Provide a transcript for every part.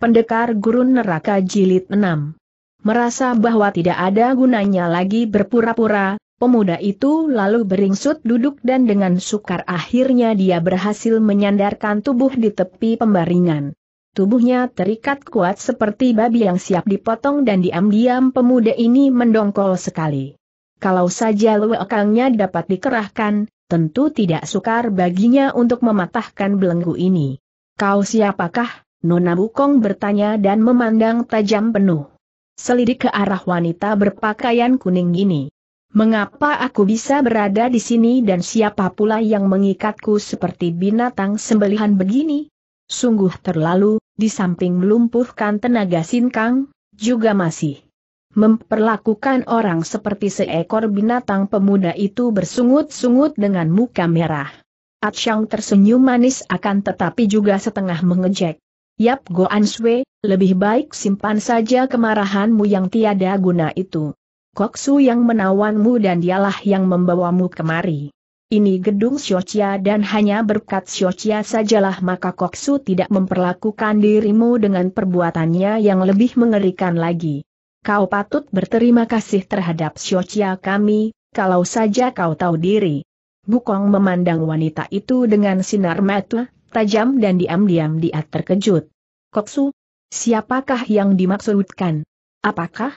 Pendekar Gurun Neraka Jilid 6 Merasa bahwa tidak ada gunanya lagi berpura-pura, pemuda itu lalu beringsut duduk dan dengan sukar akhirnya dia berhasil menyandarkan tubuh di tepi pembaringan. Tubuhnya terikat kuat seperti babi yang siap dipotong dan diam-diam pemuda ini mendongkol sekali. Kalau saja luekangnya dapat dikerahkan, tentu tidak sukar baginya untuk mematahkan belenggu ini. Kau siapakah? Nona Bukong bertanya dan memandang tajam penuh. Selidik ke arah wanita berpakaian kuning ini. Mengapa aku bisa berada di sini dan siapa pula yang mengikatku seperti binatang sembelihan begini? Sungguh terlalu, di samping melumpuhkan tenaga sinkang, juga masih memperlakukan orang seperti seekor binatang pemuda itu bersungut-sungut dengan muka merah. Atsyang tersenyum manis akan tetapi juga setengah mengejek. Yap go Answe, lebih baik simpan saja kemarahanmu yang tiada guna itu. Koksu yang menawanmu dan dialah yang membawamu kemari. Ini gedung Shochia dan hanya berkat Shochia sajalah maka Koksu tidak memperlakukan dirimu dengan perbuatannya yang lebih mengerikan lagi. Kau patut berterima kasih terhadap Shochia kami, kalau saja kau tahu diri. Bukong memandang wanita itu dengan sinar mata tajam dan diam-diam dia terkejut. Koksu? Siapakah yang dimaksudkan? Apakah?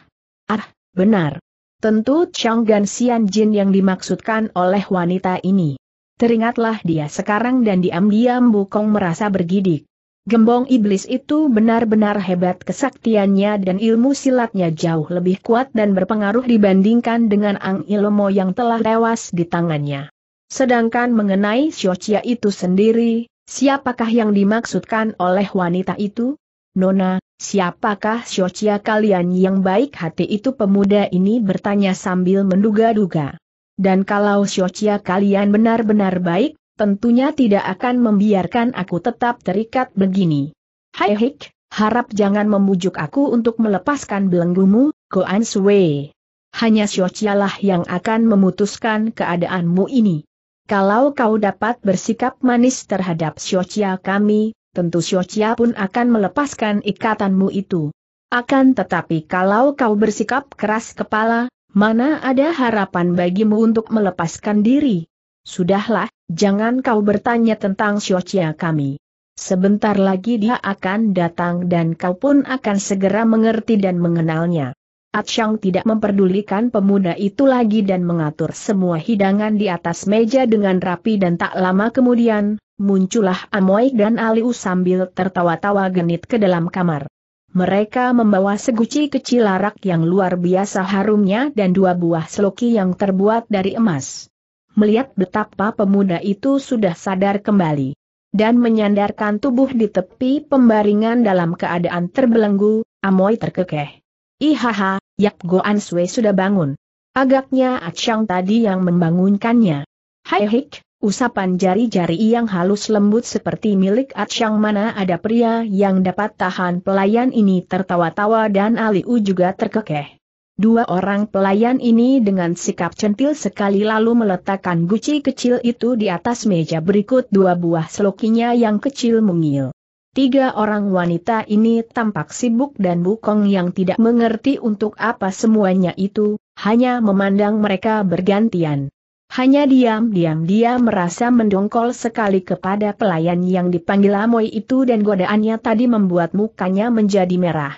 Ah, benar. Tentu Changgan Gan Jin yang dimaksudkan oleh wanita ini. Teringatlah dia sekarang dan diam-diam Bukong merasa bergidik. Gembong iblis itu benar-benar hebat kesaktiannya dan ilmu silatnya jauh lebih kuat dan berpengaruh dibandingkan dengan Ang Ilmo yang telah tewas di tangannya. Sedangkan mengenai Xiochia itu sendiri, Siapakah yang dimaksudkan oleh wanita itu? Nona, siapakah Siocia kalian yang baik hati itu pemuda ini bertanya sambil menduga-duga. Dan kalau Siocia kalian benar-benar baik, tentunya tidak akan membiarkan aku tetap terikat begini. Hai Hik, harap jangan membujuk aku untuk melepaskan belenggumu, Goan Sui. Hanya Siocia lah yang akan memutuskan keadaanmu ini. Kalau kau dapat bersikap manis terhadap Xiochia kami, tentu Xiochia pun akan melepaskan ikatanmu itu. Akan tetapi kalau kau bersikap keras kepala, mana ada harapan bagimu untuk melepaskan diri? Sudahlah, jangan kau bertanya tentang Xiochia kami. Sebentar lagi dia akan datang dan kau pun akan segera mengerti dan mengenalnya. Atsyang tidak memperdulikan pemuda itu lagi dan mengatur semua hidangan di atas meja dengan rapi dan tak lama kemudian, muncullah Amoy dan Aliu sambil tertawa-tawa genit ke dalam kamar. Mereka membawa seguci kecil arak yang luar biasa harumnya dan dua buah seloki yang terbuat dari emas. Melihat betapa pemuda itu sudah sadar kembali dan menyandarkan tubuh di tepi pembaringan dalam keadaan terbelenggu, Amoy terkekeh. Ihaha, Yak Goan Sui sudah bangun. Agaknya Achang tadi yang membangunkannya. Hai hik, usapan jari-jari yang halus lembut seperti milik Achang mana ada pria yang dapat tahan pelayan ini tertawa-tawa dan Aliu juga terkekeh. Dua orang pelayan ini dengan sikap centil sekali lalu meletakkan guci kecil itu di atas meja berikut dua buah selokinya yang kecil mungil. Tiga orang wanita ini tampak sibuk dan bukong yang tidak mengerti untuk apa semuanya itu, hanya memandang mereka bergantian. Hanya diam-diam dia merasa mendongkol sekali kepada pelayan yang dipanggil Amoy itu dan godaannya tadi membuat mukanya menjadi merah.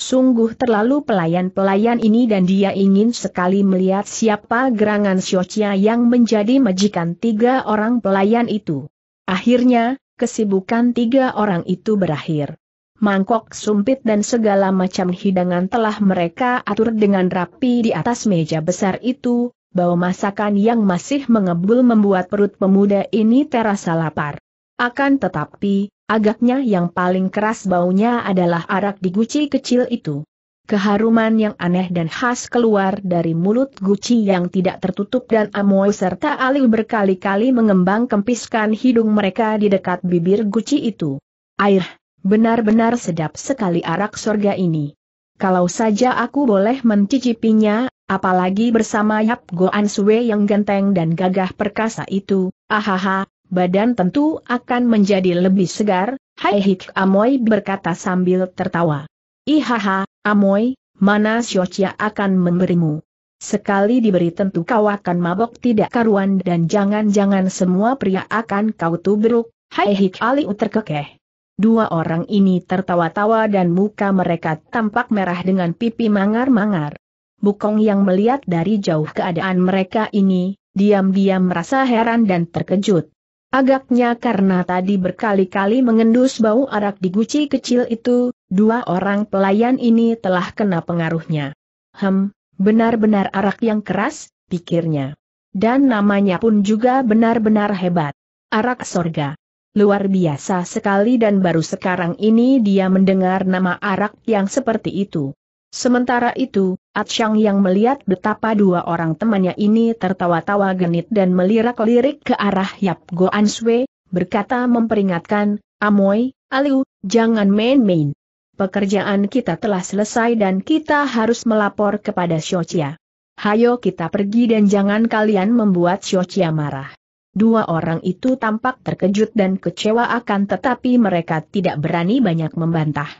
Sungguh terlalu pelayan-pelayan ini dan dia ingin sekali melihat siapa gerangan Siocia yang menjadi majikan tiga orang pelayan itu. Akhirnya, kesibukan tiga orang itu berakhir. Mangkok sumpit dan segala macam hidangan telah mereka atur dengan rapi di atas meja besar itu, bau masakan yang masih mengebul membuat perut pemuda ini terasa lapar. Akan tetapi, agaknya yang paling keras baunya adalah arak di guci kecil itu. Keharuman yang aneh dan khas keluar dari mulut Gucci yang tidak tertutup dan Amoy serta Ali berkali-kali mengembang kempiskan hidung mereka di dekat bibir Gucci itu. Air, benar-benar sedap sekali arak sorga ini. Kalau saja aku boleh mencicipinya, apalagi bersama Yap Goan Sue yang genteng dan gagah perkasa itu, ahaha, badan tentu akan menjadi lebih segar, Hai Hik Amoy berkata sambil tertawa. Ihaha, Amoy, mana Siocia akan memberimu. Sekali diberi tentu kau akan mabok tidak karuan dan jangan-jangan semua pria akan kau tubruk, hai hik aliu terkekeh. Dua orang ini tertawa-tawa dan muka mereka tampak merah dengan pipi mangar-mangar. Bukong yang melihat dari jauh keadaan mereka ini, diam-diam merasa heran dan terkejut. Agaknya karena tadi berkali-kali mengendus bau arak di guci kecil itu, dua orang pelayan ini telah kena pengaruhnya. Hem, benar-benar arak yang keras, pikirnya. Dan namanya pun juga benar-benar hebat. Arak sorga. Luar biasa sekali dan baru sekarang ini dia mendengar nama arak yang seperti itu. Sementara itu, Atsyang yang melihat betapa dua orang temannya ini tertawa-tawa genit dan melirak-lirik ke arah Yap Goan Answe, berkata memperingatkan, Amoy, Aliu, jangan main-main pekerjaan kita telah selesai dan kita harus melapor kepada Shochia. Hayo kita pergi dan jangan kalian membuat Shochia marah. Dua orang itu tampak terkejut dan kecewa akan tetapi mereka tidak berani banyak membantah.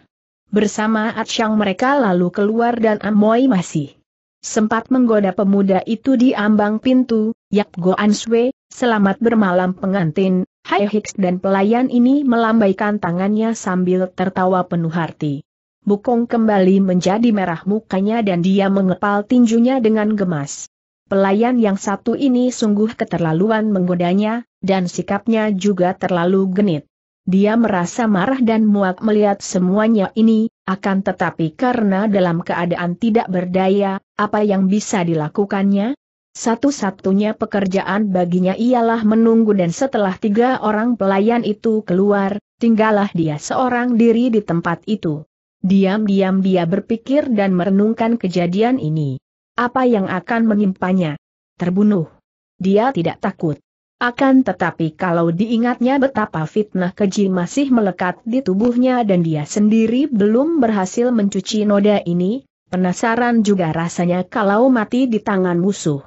Bersama Atsyang mereka lalu keluar dan Amoy masih sempat menggoda pemuda itu di ambang pintu, Yap Goan Swe, selamat bermalam pengantin, Hai eh. Hicks dan pelayan ini melambaikan tangannya sambil tertawa penuh hati. Bukong kembali menjadi merah mukanya dan dia mengepal tinjunya dengan gemas. Pelayan yang satu ini sungguh keterlaluan menggodanya, dan sikapnya juga terlalu genit. Dia merasa marah dan muak melihat semuanya ini, akan tetapi karena dalam keadaan tidak berdaya, apa yang bisa dilakukannya? Satu-satunya pekerjaan baginya ialah menunggu dan setelah tiga orang pelayan itu keluar, tinggallah dia seorang diri di tempat itu. Diam-diam dia berpikir dan merenungkan kejadian ini. Apa yang akan menimpanya? Terbunuh. Dia tidak takut. Akan tetapi kalau diingatnya betapa fitnah keji masih melekat di tubuhnya dan dia sendiri belum berhasil mencuci noda ini, penasaran juga rasanya kalau mati di tangan musuh.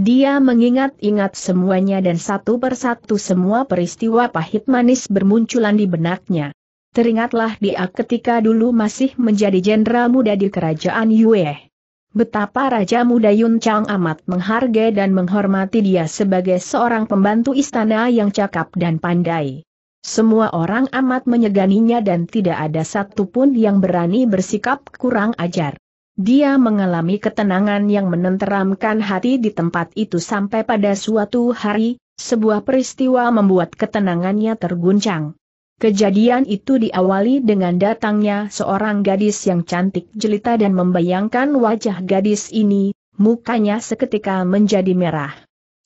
Dia mengingat-ingat semuanya dan satu persatu semua peristiwa pahit manis bermunculan di benaknya. Teringatlah dia ketika dulu masih menjadi jenderal muda di kerajaan Yue. Betapa Raja Muda Yun Chang amat menghargai dan menghormati dia sebagai seorang pembantu istana yang cakap dan pandai. Semua orang amat menyeganinya dan tidak ada satupun yang berani bersikap kurang ajar. Dia mengalami ketenangan yang menenteramkan hati di tempat itu sampai pada suatu hari, sebuah peristiwa membuat ketenangannya terguncang. Kejadian itu diawali dengan datangnya seorang gadis yang cantik jelita dan membayangkan wajah gadis ini, mukanya seketika menjadi merah.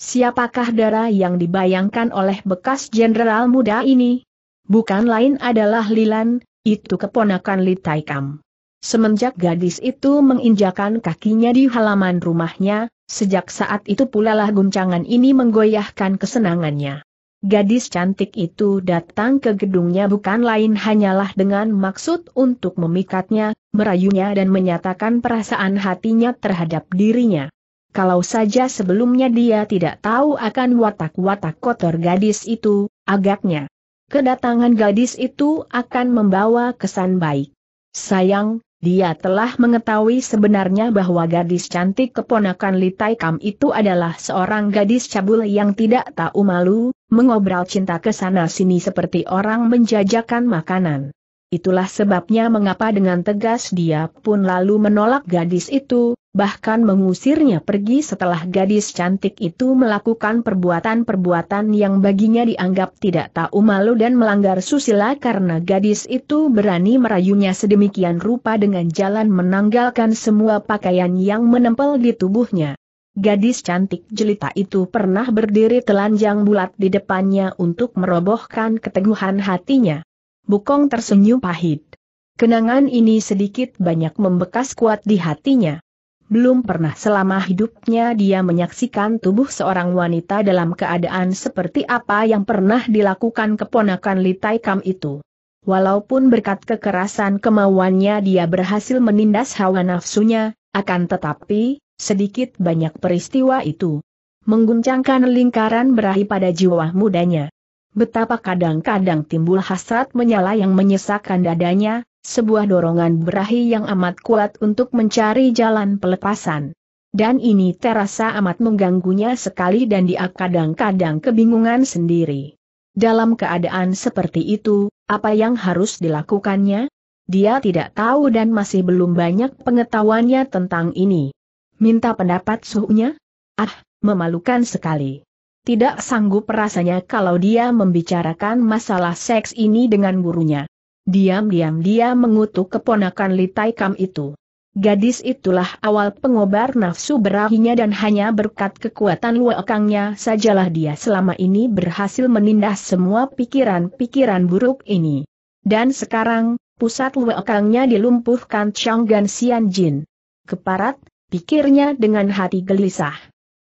Siapakah darah yang dibayangkan oleh bekas jenderal muda ini? Bukan lain adalah Lilan, itu keponakan Litaikam. Semenjak gadis itu menginjakan kakinya di halaman rumahnya, sejak saat itu pula lah guncangan ini menggoyahkan kesenangannya. Gadis cantik itu datang ke gedungnya bukan lain hanyalah dengan maksud untuk memikatnya, merayunya dan menyatakan perasaan hatinya terhadap dirinya. Kalau saja sebelumnya dia tidak tahu akan watak-watak kotor gadis itu, agaknya kedatangan gadis itu akan membawa kesan baik. Sayang, dia telah mengetahui sebenarnya bahwa gadis cantik keponakan Li Kam itu adalah seorang gadis cabul yang tidak tahu malu, mengobral cinta ke sana sini seperti orang menjajakan makanan. Itulah sebabnya mengapa dengan tegas dia pun lalu menolak gadis itu, bahkan mengusirnya pergi setelah gadis cantik itu melakukan perbuatan-perbuatan yang baginya dianggap tidak tahu malu dan melanggar susila karena gadis itu berani merayunya sedemikian rupa dengan jalan menanggalkan semua pakaian yang menempel di tubuhnya. Gadis cantik jelita itu pernah berdiri telanjang bulat di depannya untuk merobohkan keteguhan hatinya. Bukong tersenyum pahit. Kenangan ini sedikit banyak membekas kuat di hatinya. Belum pernah selama hidupnya dia menyaksikan tubuh seorang wanita dalam keadaan seperti apa yang pernah dilakukan keponakan Litai Kam itu. Walaupun berkat kekerasan kemauannya dia berhasil menindas hawa nafsunya, akan tetapi, sedikit banyak peristiwa itu mengguncangkan lingkaran berahi pada jiwa mudanya. Betapa kadang-kadang timbul hasrat menyala yang menyesakkan dadanya, sebuah dorongan berahi yang amat kuat untuk mencari jalan pelepasan. Dan ini terasa amat mengganggunya sekali dan dia kadang-kadang kebingungan sendiri. Dalam keadaan seperti itu, apa yang harus dilakukannya? Dia tidak tahu dan masih belum banyak pengetahuannya tentang ini. Minta pendapat suhunya? Ah, memalukan sekali. Tidak sanggup rasanya kalau dia membicarakan masalah seks ini dengan gurunya. Diam-diam dia mengutuk keponakan Litai Kam itu. Gadis itulah awal pengobar nafsu berahinya dan hanya berkat kekuatan luakangnya sajalah dia selama ini berhasil menindas semua pikiran-pikiran buruk ini. Dan sekarang, pusat luakangnya dilumpuhkan Gan Sian Jin. Keparat, pikirnya dengan hati gelisah.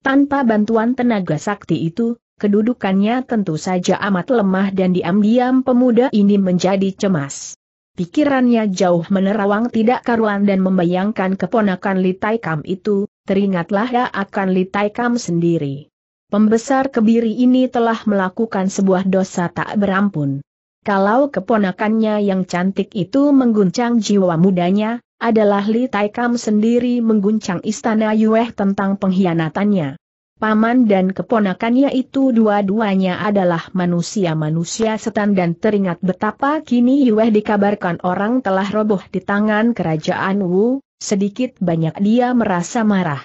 Tanpa bantuan tenaga sakti itu, kedudukannya tentu saja amat lemah dan diam-diam pemuda ini menjadi cemas. Pikirannya jauh menerawang tidak karuan dan membayangkan keponakan litai kam itu, teringatlah akan litai kam sendiri. Pembesar kebiri ini telah melakukan sebuah dosa tak berampun. Kalau keponakannya yang cantik itu mengguncang jiwa mudanya, adalah Li Taikam sendiri mengguncang istana Yueh tentang pengkhianatannya. Paman dan keponakannya itu dua-duanya adalah manusia-manusia setan dan teringat betapa kini Yueh dikabarkan orang telah roboh di tangan kerajaan Wu, sedikit banyak dia merasa marah.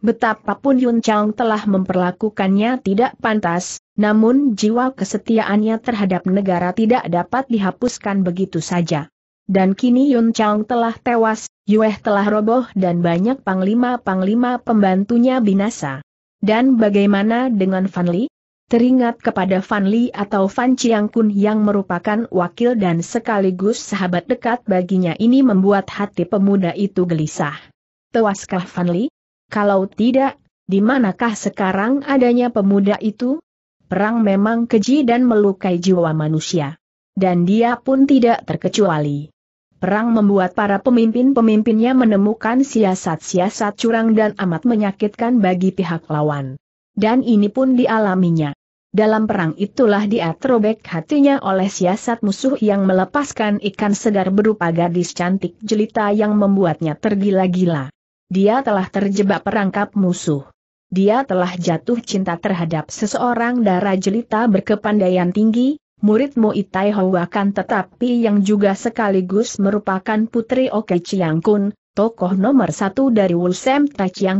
Betapapun Yun Chang telah memperlakukannya tidak pantas, namun jiwa kesetiaannya terhadap negara tidak dapat dihapuskan begitu saja. Dan kini Yun Chang telah tewas, Yueh telah roboh dan banyak panglima-panglima pembantunya binasa. Dan bagaimana dengan Fan Li? Teringat kepada Fan Li atau Fan Chiang Kun yang merupakan wakil dan sekaligus sahabat dekat baginya ini membuat hati pemuda itu gelisah. Tewaskah Fan Li? Kalau tidak, di manakah sekarang adanya pemuda itu? Perang memang keji dan melukai jiwa manusia. Dan dia pun tidak terkecuali. Perang membuat para pemimpin-pemimpinnya menemukan siasat-siasat curang dan amat menyakitkan bagi pihak lawan. Dan ini pun dialaminya. Dalam perang itulah dia terobek hatinya oleh siasat musuh yang melepaskan ikan segar berupa gadis cantik jelita yang membuatnya tergila-gila. Dia telah terjebak perangkap musuh. Dia telah jatuh cinta terhadap seseorang darah jelita berkepandaian tinggi, muridmu Itai Hawakan tetapi yang juga sekaligus merupakan putri Oke Chiangkun, tokoh nomor satu dari Wulsem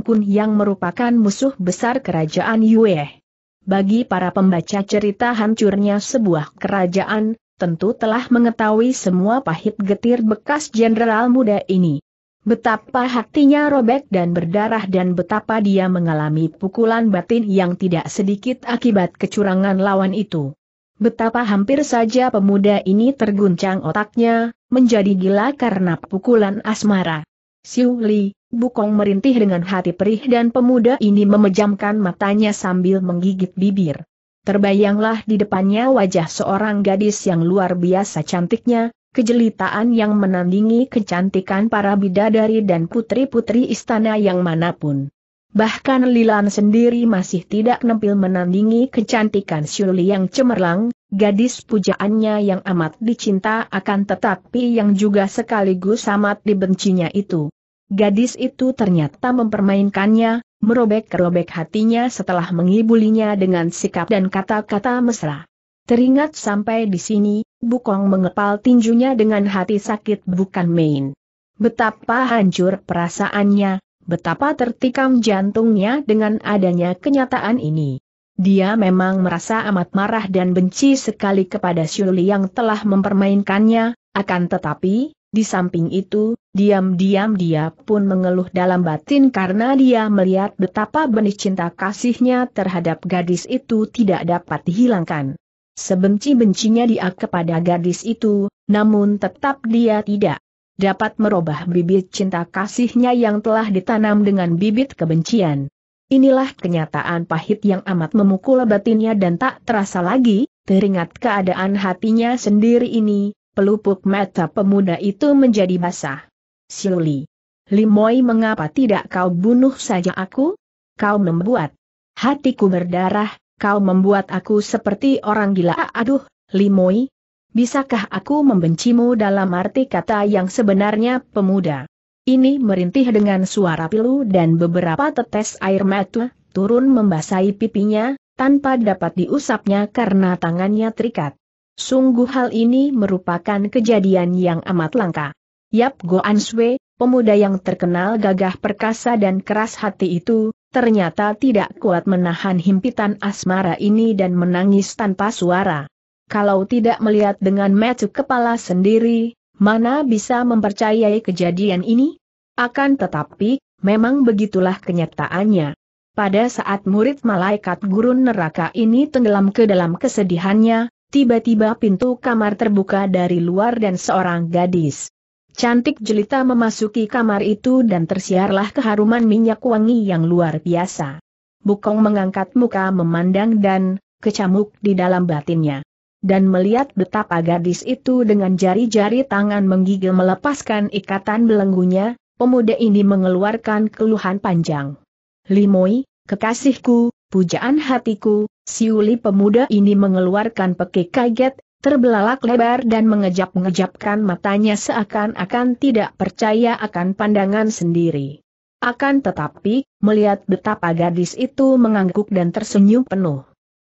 Kun yang merupakan musuh besar kerajaan Yue. Bagi para pembaca cerita hancurnya sebuah kerajaan, tentu telah mengetahui semua pahit getir bekas jenderal muda ini. Betapa hatinya robek dan berdarah dan betapa dia mengalami pukulan batin yang tidak sedikit akibat kecurangan lawan itu. Betapa hampir saja pemuda ini terguncang otaknya, menjadi gila karena pukulan asmara. Siu Li, Bukong merintih dengan hati perih dan pemuda ini memejamkan matanya sambil menggigit bibir. Terbayanglah di depannya wajah seorang gadis yang luar biasa cantiknya, kejelitaan yang menandingi kecantikan para bidadari dan putri-putri istana yang manapun. Bahkan Lilan sendiri masih tidak nempil menandingi kecantikan Shuli yang cemerlang, gadis pujaannya yang amat dicinta akan tetapi yang juga sekaligus amat dibencinya itu. Gadis itu ternyata mempermainkannya, merobek-robek hatinya setelah mengibulinya dengan sikap dan kata-kata mesra. Teringat sampai di sini, Bukong mengepal tinjunya dengan hati sakit bukan main. Betapa hancur perasaannya, Betapa tertikam jantungnya dengan adanya kenyataan ini. Dia memang merasa amat marah dan benci sekali kepada Shuli yang telah mempermainkannya, akan tetapi, di samping itu, diam-diam dia pun mengeluh dalam batin karena dia melihat betapa benih cinta kasihnya terhadap gadis itu tidak dapat dihilangkan. Sebenci-bencinya dia kepada gadis itu, namun tetap dia tidak dapat merubah bibit cinta kasihnya yang telah ditanam dengan bibit kebencian. Inilah kenyataan pahit yang amat memukul batinnya dan tak terasa lagi, teringat keadaan hatinya sendiri ini, pelupuk mata pemuda itu menjadi basah. Siluli. Limoi mengapa tidak kau bunuh saja aku? Kau membuat hatiku berdarah, kau membuat aku seperti orang gila. Aduh, Limoi. Bisakah aku membencimu dalam arti kata yang sebenarnya pemuda? Ini merintih dengan suara pilu dan beberapa tetes air mata, turun membasahi pipinya, tanpa dapat diusapnya karena tangannya terikat. Sungguh hal ini merupakan kejadian yang amat langka. Yap Goan Swe, pemuda yang terkenal gagah perkasa dan keras hati itu, ternyata tidak kuat menahan himpitan asmara ini dan menangis tanpa suara kalau tidak melihat dengan metu kepala sendiri, mana bisa mempercayai kejadian ini? Akan tetapi, memang begitulah kenyataannya. Pada saat murid malaikat gurun neraka ini tenggelam ke dalam kesedihannya, tiba-tiba pintu kamar terbuka dari luar dan seorang gadis. Cantik jelita memasuki kamar itu dan tersiarlah keharuman minyak wangi yang luar biasa. Bukong mengangkat muka memandang dan kecamuk di dalam batinnya dan melihat betapa gadis itu dengan jari-jari tangan menggigil melepaskan ikatan belenggunya, pemuda ini mengeluarkan keluhan panjang. Limoi, kekasihku, pujaan hatiku, siuli pemuda ini mengeluarkan pekik kaget, terbelalak lebar dan mengejap-ngejapkan matanya seakan-akan tidak percaya akan pandangan sendiri. Akan tetapi, melihat betapa gadis itu mengangguk dan tersenyum penuh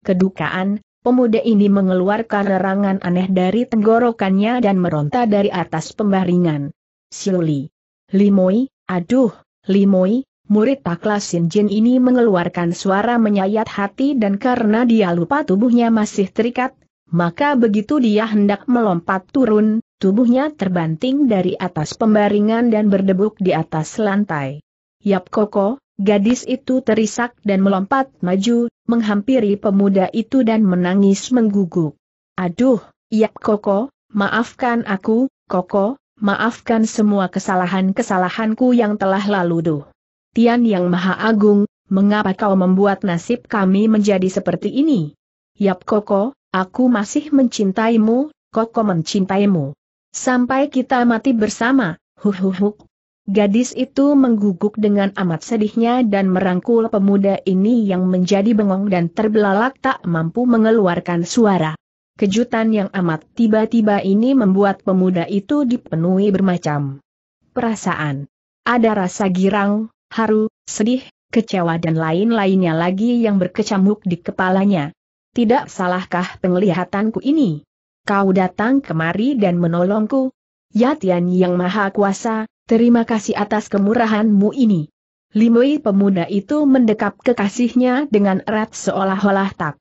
kedukaan, Pemuda ini mengeluarkan erangan aneh dari tenggorokannya dan meronta dari atas pembaringan. Siuli. Limoi, aduh, Limoi, murid taklas Sinjin ini mengeluarkan suara menyayat hati dan karena dia lupa tubuhnya masih terikat, maka begitu dia hendak melompat turun, tubuhnya terbanting dari atas pembaringan dan berdebuk di atas lantai. Yap Koko, Gadis itu terisak dan melompat maju, menghampiri pemuda itu dan menangis mengguguk. Aduh, ya Koko, maafkan aku, Koko, maafkan semua kesalahan-kesalahanku yang telah lalu duh. Tian Yang Maha Agung, mengapa kau membuat nasib kami menjadi seperti ini? Yap Koko, aku masih mencintaimu, Koko mencintaimu. Sampai kita mati bersama, huhuhuk. Gadis itu mengguguk dengan amat sedihnya dan merangkul pemuda ini yang menjadi bengong dan terbelalak tak mampu mengeluarkan suara. Kejutan yang amat tiba-tiba ini membuat pemuda itu dipenuhi bermacam perasaan. Ada rasa girang, haru, sedih, kecewa dan lain-lainnya lagi yang berkecamuk di kepalanya. Tidak salahkah penglihatanku ini? Kau datang kemari dan menolongku? Ya Tian Yang Maha Kuasa, Terima kasih atas kemurahanmu ini. Limui pemuda itu mendekap kekasihnya dengan erat seolah-olah tak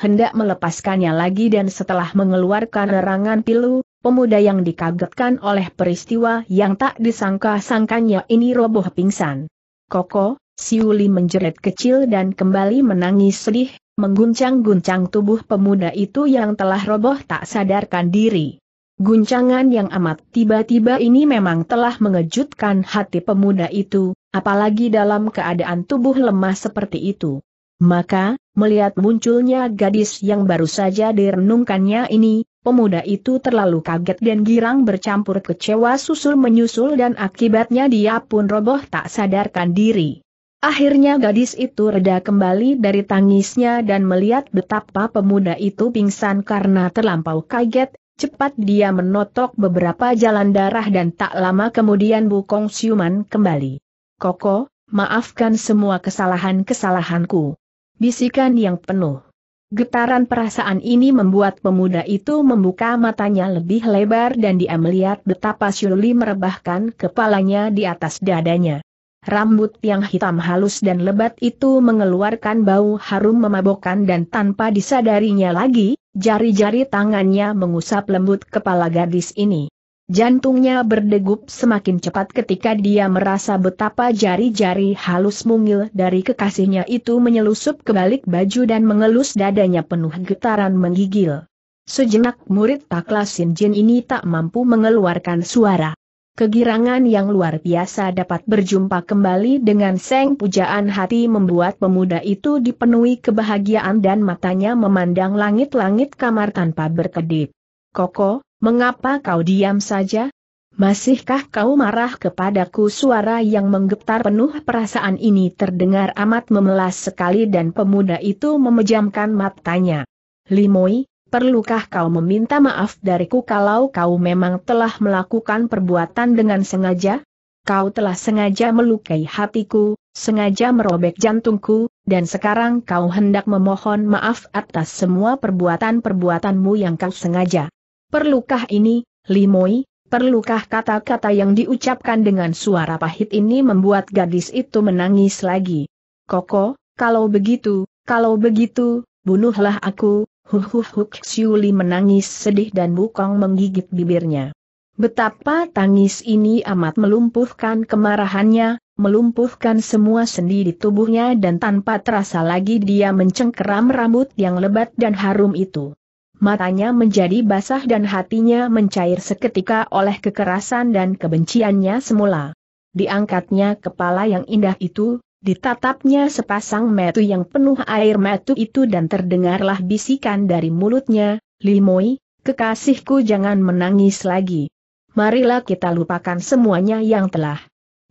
hendak melepaskannya lagi dan setelah mengeluarkan erangan pilu, pemuda yang dikagetkan oleh peristiwa yang tak disangka-sangkanya ini roboh pingsan. Koko, Siuli menjerit kecil dan kembali menangis sedih, mengguncang-guncang tubuh pemuda itu yang telah roboh tak sadarkan diri. Guncangan yang amat tiba-tiba ini memang telah mengejutkan hati pemuda itu, apalagi dalam keadaan tubuh lemah seperti itu. Maka, melihat munculnya gadis yang baru saja direnungkannya ini, pemuda itu terlalu kaget dan girang bercampur kecewa susul-menyusul dan akibatnya dia pun roboh tak sadarkan diri. Akhirnya gadis itu reda kembali dari tangisnya dan melihat betapa pemuda itu pingsan karena terlampau kaget, Cepat dia menotok beberapa jalan darah dan tak lama kemudian Bu Kong siuman kembali. Koko, maafkan semua kesalahan-kesalahanku. Bisikan yang penuh. Getaran perasaan ini membuat pemuda itu membuka matanya lebih lebar dan dia melihat betapa Shirley merebahkan kepalanya di atas dadanya. Rambut yang hitam halus dan lebat itu mengeluarkan bau harum memabokkan dan tanpa disadarinya lagi, jari-jari tangannya mengusap lembut kepala gadis ini. Jantungnya berdegup semakin cepat ketika dia merasa betapa jari-jari halus mungil dari kekasihnya itu menyelusup ke balik baju dan mengelus dadanya penuh getaran menggigil. Sejenak murid taklasin jin ini tak mampu mengeluarkan suara. Kegirangan yang luar biasa dapat berjumpa kembali dengan Seng pujaan hati membuat pemuda itu dipenuhi kebahagiaan dan matanya memandang langit-langit kamar tanpa berkedip. Koko, mengapa kau diam saja? Masihkah kau marah kepadaku suara yang menggetar penuh perasaan ini terdengar amat memelas sekali dan pemuda itu memejamkan matanya. Limoi, Perlukah kau meminta maaf dariku kalau kau memang telah melakukan perbuatan dengan sengaja? Kau telah sengaja melukai hatiku, sengaja merobek jantungku, dan sekarang kau hendak memohon maaf atas semua perbuatan-perbuatanmu yang kau sengaja. Perlukah ini, Limoi, perlukah kata-kata yang diucapkan dengan suara pahit ini membuat gadis itu menangis lagi? Koko, kalau begitu, kalau begitu, bunuhlah aku, Huhuhuk Xiuli menangis sedih dan Wukong menggigit bibirnya. Betapa tangis ini amat melumpuhkan kemarahannya, melumpuhkan semua sendi di tubuhnya dan tanpa terasa lagi dia mencengkeram rambut yang lebat dan harum itu. Matanya menjadi basah dan hatinya mencair seketika oleh kekerasan dan kebenciannya semula. Diangkatnya kepala yang indah itu, Ditatapnya sepasang metu yang penuh air metu itu dan terdengarlah bisikan dari mulutnya, Limoi, kekasihku jangan menangis lagi. Marilah kita lupakan semuanya yang telah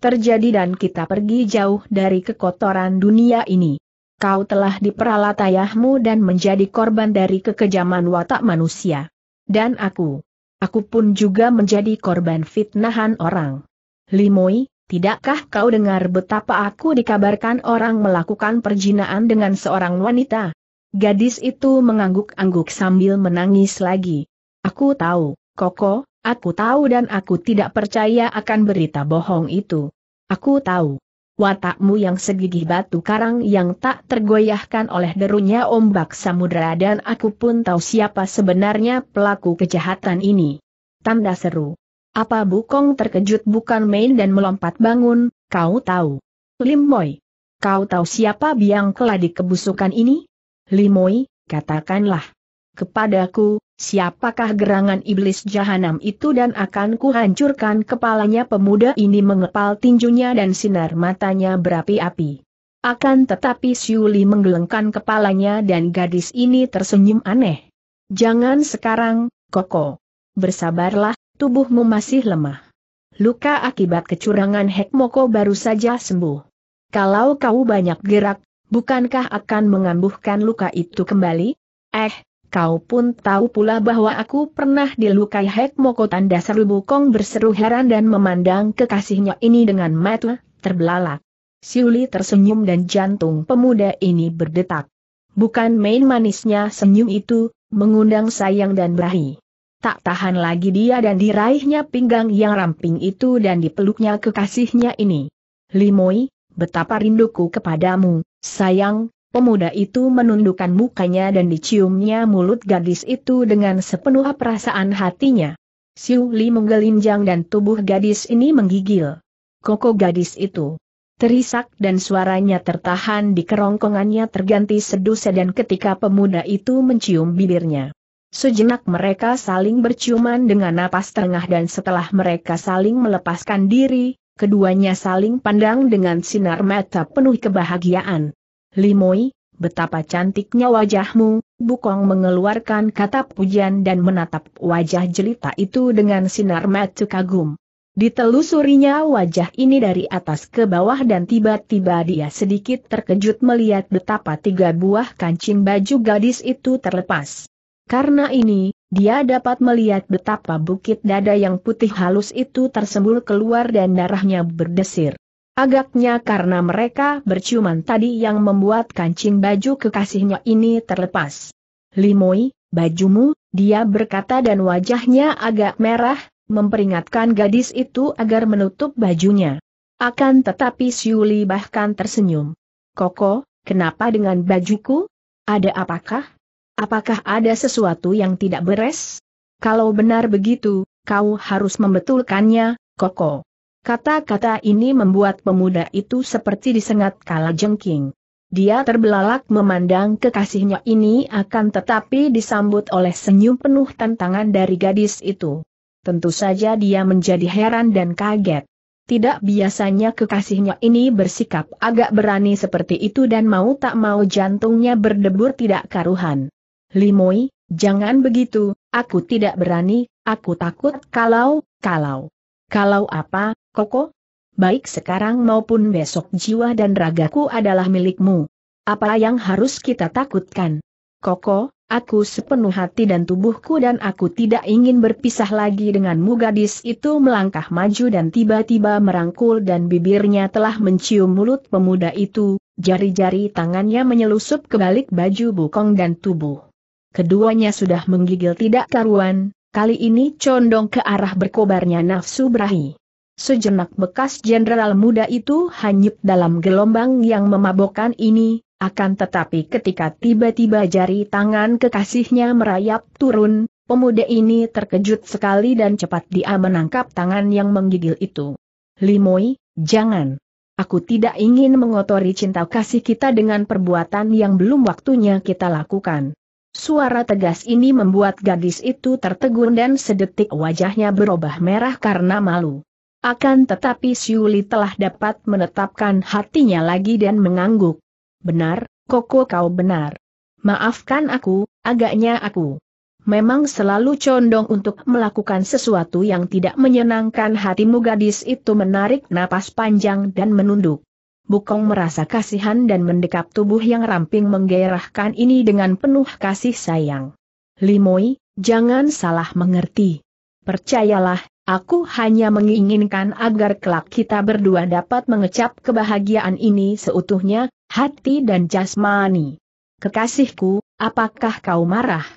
terjadi dan kita pergi jauh dari kekotoran dunia ini. Kau telah diperalat ayahmu dan menjadi korban dari kekejaman watak manusia. Dan aku, aku pun juga menjadi korban fitnahan orang. Limoi, Tidakkah kau dengar betapa aku dikabarkan orang melakukan perjinaan dengan seorang wanita? Gadis itu mengangguk-angguk sambil menangis lagi. Aku tahu, Koko, aku tahu dan aku tidak percaya akan berita bohong itu. Aku tahu. Watakmu yang segigih batu karang yang tak tergoyahkan oleh derunya ombak samudera dan aku pun tahu siapa sebenarnya pelaku kejahatan ini. Tanda seru. Apa Bukong terkejut bukan main dan melompat bangun, kau tahu. Lim Moi. Kau tahu siapa biang keladi kebusukan ini? Lim Moi, katakanlah. Kepadaku, siapakah gerangan iblis jahanam itu dan akan kuhancurkan kepalanya pemuda ini mengepal tinjunya dan sinar matanya berapi-api. Akan tetapi Siuli menggelengkan kepalanya dan gadis ini tersenyum aneh. Jangan sekarang, Koko. Bersabarlah, Tubuhmu masih lemah. Luka akibat kecurangan Hekmoko baru saja sembuh. Kalau kau banyak gerak, bukankah akan mengambuhkan luka itu kembali? Eh, kau pun tahu pula bahwa aku pernah dilukai Hekmoko tanda seru bukong berseru heran dan memandang kekasihnya ini dengan mata terbelalak. Siuli tersenyum dan jantung pemuda ini berdetak. Bukan main manisnya senyum itu, mengundang sayang dan berahi. Tak tahan lagi dia dan diraihnya pinggang yang ramping itu dan dipeluknya kekasihnya ini. Limoi, betapa rinduku kepadamu, sayang, pemuda itu menundukkan mukanya dan diciumnya mulut gadis itu dengan sepenuh perasaan hatinya. Siu Li menggelinjang dan tubuh gadis ini menggigil. Koko gadis itu terisak dan suaranya tertahan di kerongkongannya terganti sedusa dan ketika pemuda itu mencium bibirnya. Sejenak mereka saling berciuman dengan napas tengah dan setelah mereka saling melepaskan diri, keduanya saling pandang dengan sinar mata penuh kebahagiaan. Limoi, betapa cantiknya wajahmu, Bukong mengeluarkan kata pujian dan menatap wajah jelita itu dengan sinar mata kagum. Ditelusurinya wajah ini dari atas ke bawah dan tiba-tiba dia sedikit terkejut melihat betapa tiga buah kancing baju gadis itu terlepas. Karena ini, dia dapat melihat betapa bukit dada yang putih halus itu tersembul keluar dan darahnya berdesir. Agaknya karena mereka berciuman tadi yang membuat kancing baju kekasihnya ini terlepas. Limoi, bajumu, dia berkata dan wajahnya agak merah, memperingatkan gadis itu agar menutup bajunya. Akan tetapi Siuli bahkan tersenyum. Koko, kenapa dengan bajuku? Ada apakah? Apakah ada sesuatu yang tidak beres? Kalau benar begitu, kau harus membetulkannya, Koko. Kata-kata ini membuat pemuda itu seperti disengat kala jengking. Dia terbelalak memandang kekasihnya ini akan tetapi disambut oleh senyum penuh tantangan dari gadis itu. Tentu saja dia menjadi heran dan kaget. Tidak biasanya kekasihnya ini bersikap agak berani seperti itu dan mau tak mau jantungnya berdebur tidak karuhan. Limoi, jangan begitu, aku tidak berani, aku takut kalau, kalau. Kalau apa, Koko? Baik sekarang maupun besok jiwa dan ragaku adalah milikmu. Apa yang harus kita takutkan? Koko, aku sepenuh hati dan tubuhku dan aku tidak ingin berpisah lagi denganmu gadis itu melangkah maju dan tiba-tiba merangkul dan bibirnya telah mencium mulut pemuda itu, jari-jari tangannya menyelusup ke balik baju bukong dan tubuh keduanya sudah menggigil tidak karuan, kali ini condong ke arah berkobarnya nafsu berahi. Sejenak bekas jenderal muda itu hanyut dalam gelombang yang memabokkan ini, akan tetapi ketika tiba-tiba jari tangan kekasihnya merayap turun, pemuda ini terkejut sekali dan cepat dia menangkap tangan yang menggigil itu. Limoi, jangan. Aku tidak ingin mengotori cinta kasih kita dengan perbuatan yang belum waktunya kita lakukan. Suara tegas ini membuat gadis itu tertegun dan sedetik wajahnya berubah merah karena malu. Akan tetapi Siuli telah dapat menetapkan hatinya lagi dan mengangguk. Benar, Koko kau benar. Maafkan aku, agaknya aku. Memang selalu condong untuk melakukan sesuatu yang tidak menyenangkan hatimu gadis itu menarik napas panjang dan menunduk. Bukong merasa kasihan dan mendekap tubuh yang ramping menggairahkan ini dengan penuh kasih sayang. Limoi, jangan salah mengerti. Percayalah, aku hanya menginginkan agar kelak kita berdua dapat mengecap kebahagiaan ini seutuhnya, hati dan jasmani. Kekasihku, apakah kau marah?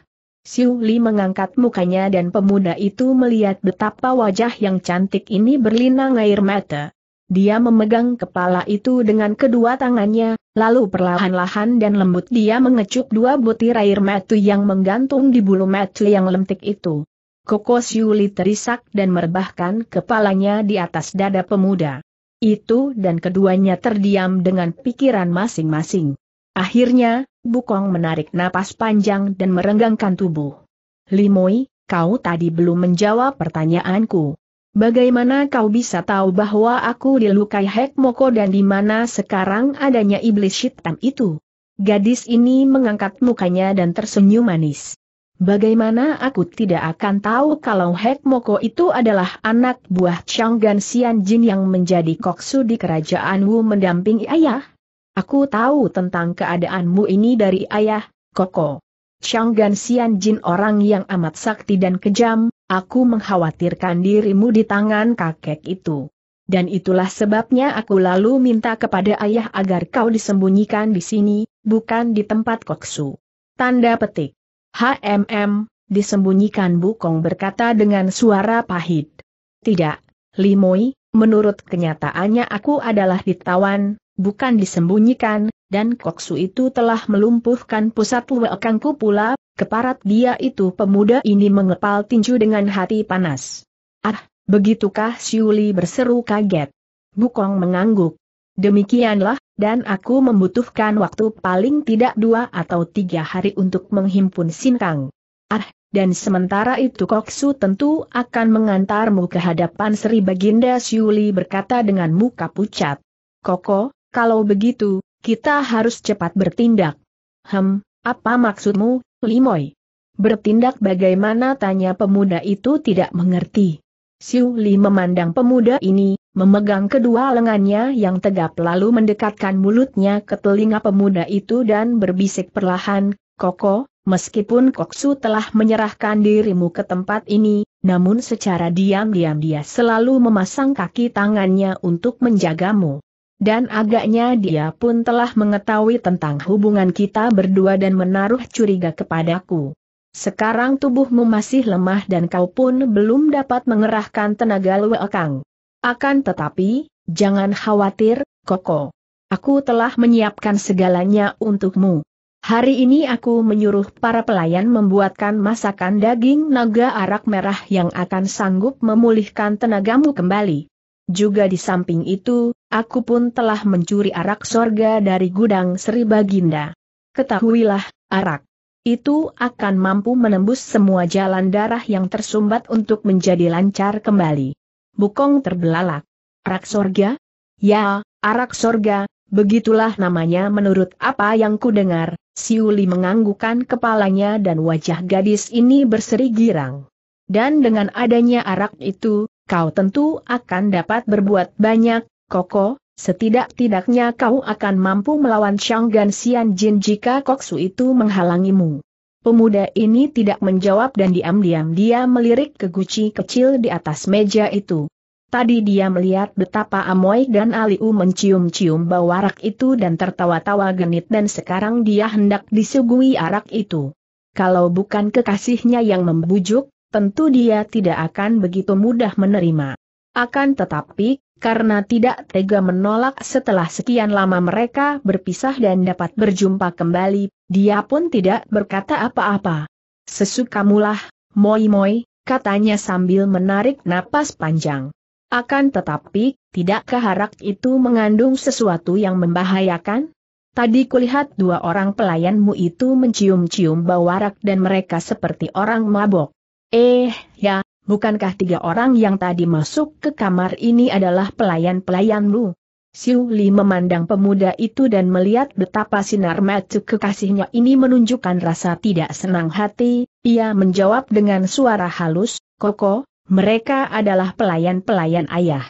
Siu Li mengangkat mukanya dan pemuda itu melihat betapa wajah yang cantik ini berlinang air mata. Dia memegang kepala itu dengan kedua tangannya, lalu perlahan-lahan dan lembut dia mengecup dua butir air metu yang menggantung di bulu metu yang lentik itu. Koko Siuli terisak dan merebahkan kepalanya di atas dada pemuda. Itu dan keduanya terdiam dengan pikiran masing-masing. Akhirnya, Bukong menarik napas panjang dan merenggangkan tubuh. Limoi, kau tadi belum menjawab pertanyaanku. Bagaimana kau bisa tahu bahwa aku dilukai Moko dan di mana sekarang adanya iblis hitam itu? Gadis ini mengangkat mukanya dan tersenyum manis. Bagaimana aku tidak akan tahu kalau Moko itu adalah anak buah Changgan Xian Jin yang menjadi koksu di kerajaan Wu mendampingi ayah? Aku tahu tentang keadaanmu ini dari ayah, Koko. Changgan Xian Jin orang yang amat sakti dan kejam, Aku mengkhawatirkan dirimu di tangan kakek itu. Dan itulah sebabnya aku lalu minta kepada ayah agar kau disembunyikan di sini, bukan di tempat koksu. Tanda petik. HMM, disembunyikan Bukong berkata dengan suara pahit. Tidak, Limoi, menurut kenyataannya aku adalah ditawan, bukan disembunyikan, dan koksu itu telah melumpuhkan pusat wekangku pula, Keparat dia itu pemuda ini mengepal tinju dengan hati panas. Ah, begitukah Siuli berseru kaget. Bukong mengangguk. Demikianlah, dan aku membutuhkan waktu paling tidak dua atau tiga hari untuk menghimpun sinkang. Ah, dan sementara itu Koksu tentu akan mengantarmu ke hadapan Sri Baginda Siuli berkata dengan muka pucat. Koko, kalau begitu, kita harus cepat bertindak. Hem, apa maksudmu, Limoi Bertindak bagaimana tanya pemuda itu tidak mengerti. Siu Li memandang pemuda ini, memegang kedua lengannya yang tegap lalu mendekatkan mulutnya ke telinga pemuda itu dan berbisik perlahan, Koko, meskipun Koksu telah menyerahkan dirimu ke tempat ini, namun secara diam-diam dia selalu memasang kaki tangannya untuk menjagamu. Dan agaknya dia pun telah mengetahui tentang hubungan kita berdua dan menaruh curiga kepadaku. Sekarang tubuhmu masih lemah dan kau pun belum dapat mengerahkan tenaga luekang. Akan tetapi, jangan khawatir, Koko. Aku telah menyiapkan segalanya untukmu. Hari ini aku menyuruh para pelayan membuatkan masakan daging naga arak merah yang akan sanggup memulihkan tenagamu kembali. Juga di samping itu, aku pun telah mencuri arak sorga dari gudang Sri Baginda. Ketahuilah, arak itu akan mampu menembus semua jalan darah yang tersumbat untuk menjadi lancar kembali. Bukong terbelalak. Arak sorga? Ya, arak sorga, begitulah namanya menurut apa yang kudengar, Siuli menganggukan kepalanya dan wajah gadis ini berseri girang. Dan dengan adanya arak itu, kau tentu akan dapat berbuat banyak, Koko, setidak-tidaknya kau akan mampu melawan Shanggan Xian Jin jika Koksu itu menghalangimu. Pemuda ini tidak menjawab dan diam-diam dia melirik ke guci kecil di atas meja itu. Tadi dia melihat betapa Amoy dan Aliu mencium-cium bau arak itu dan tertawa-tawa genit dan sekarang dia hendak disuguhi arak itu. Kalau bukan kekasihnya yang membujuk, tentu dia tidak akan begitu mudah menerima. Akan tetapi, karena tidak tega menolak setelah sekian lama mereka berpisah dan dapat berjumpa kembali, dia pun tidak berkata apa-apa. Sesukamulah, moi-moi, katanya sambil menarik napas panjang. Akan tetapi, tidak harak itu mengandung sesuatu yang membahayakan? Tadi kulihat dua orang pelayanmu itu mencium-cium bawarak dan mereka seperti orang mabok. Eh, ya, bukankah tiga orang yang tadi masuk ke kamar ini adalah pelayan-pelayanmu? Siu Li memandang pemuda itu dan melihat betapa sinar mata kekasihnya ini menunjukkan rasa tidak senang hati, ia menjawab dengan suara halus, Koko, mereka adalah pelayan-pelayan ayah.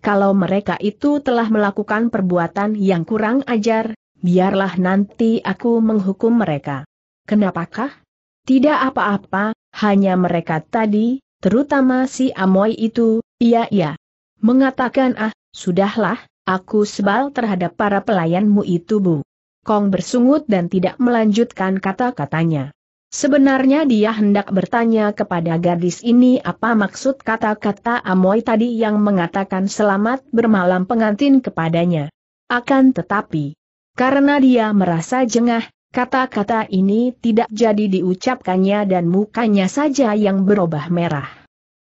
Kalau mereka itu telah melakukan perbuatan yang kurang ajar, biarlah nanti aku menghukum mereka. Kenapakah? Tidak apa-apa, hanya mereka tadi, terutama si Amoy itu, iya iya. Mengatakan ah, sudahlah, aku sebal terhadap para pelayanmu itu bu. Kong bersungut dan tidak melanjutkan kata-katanya. Sebenarnya dia hendak bertanya kepada gadis ini apa maksud kata-kata Amoy tadi yang mengatakan selamat bermalam pengantin kepadanya. Akan tetapi, karena dia merasa jengah, Kata-kata ini tidak jadi diucapkannya dan mukanya saja yang berubah merah.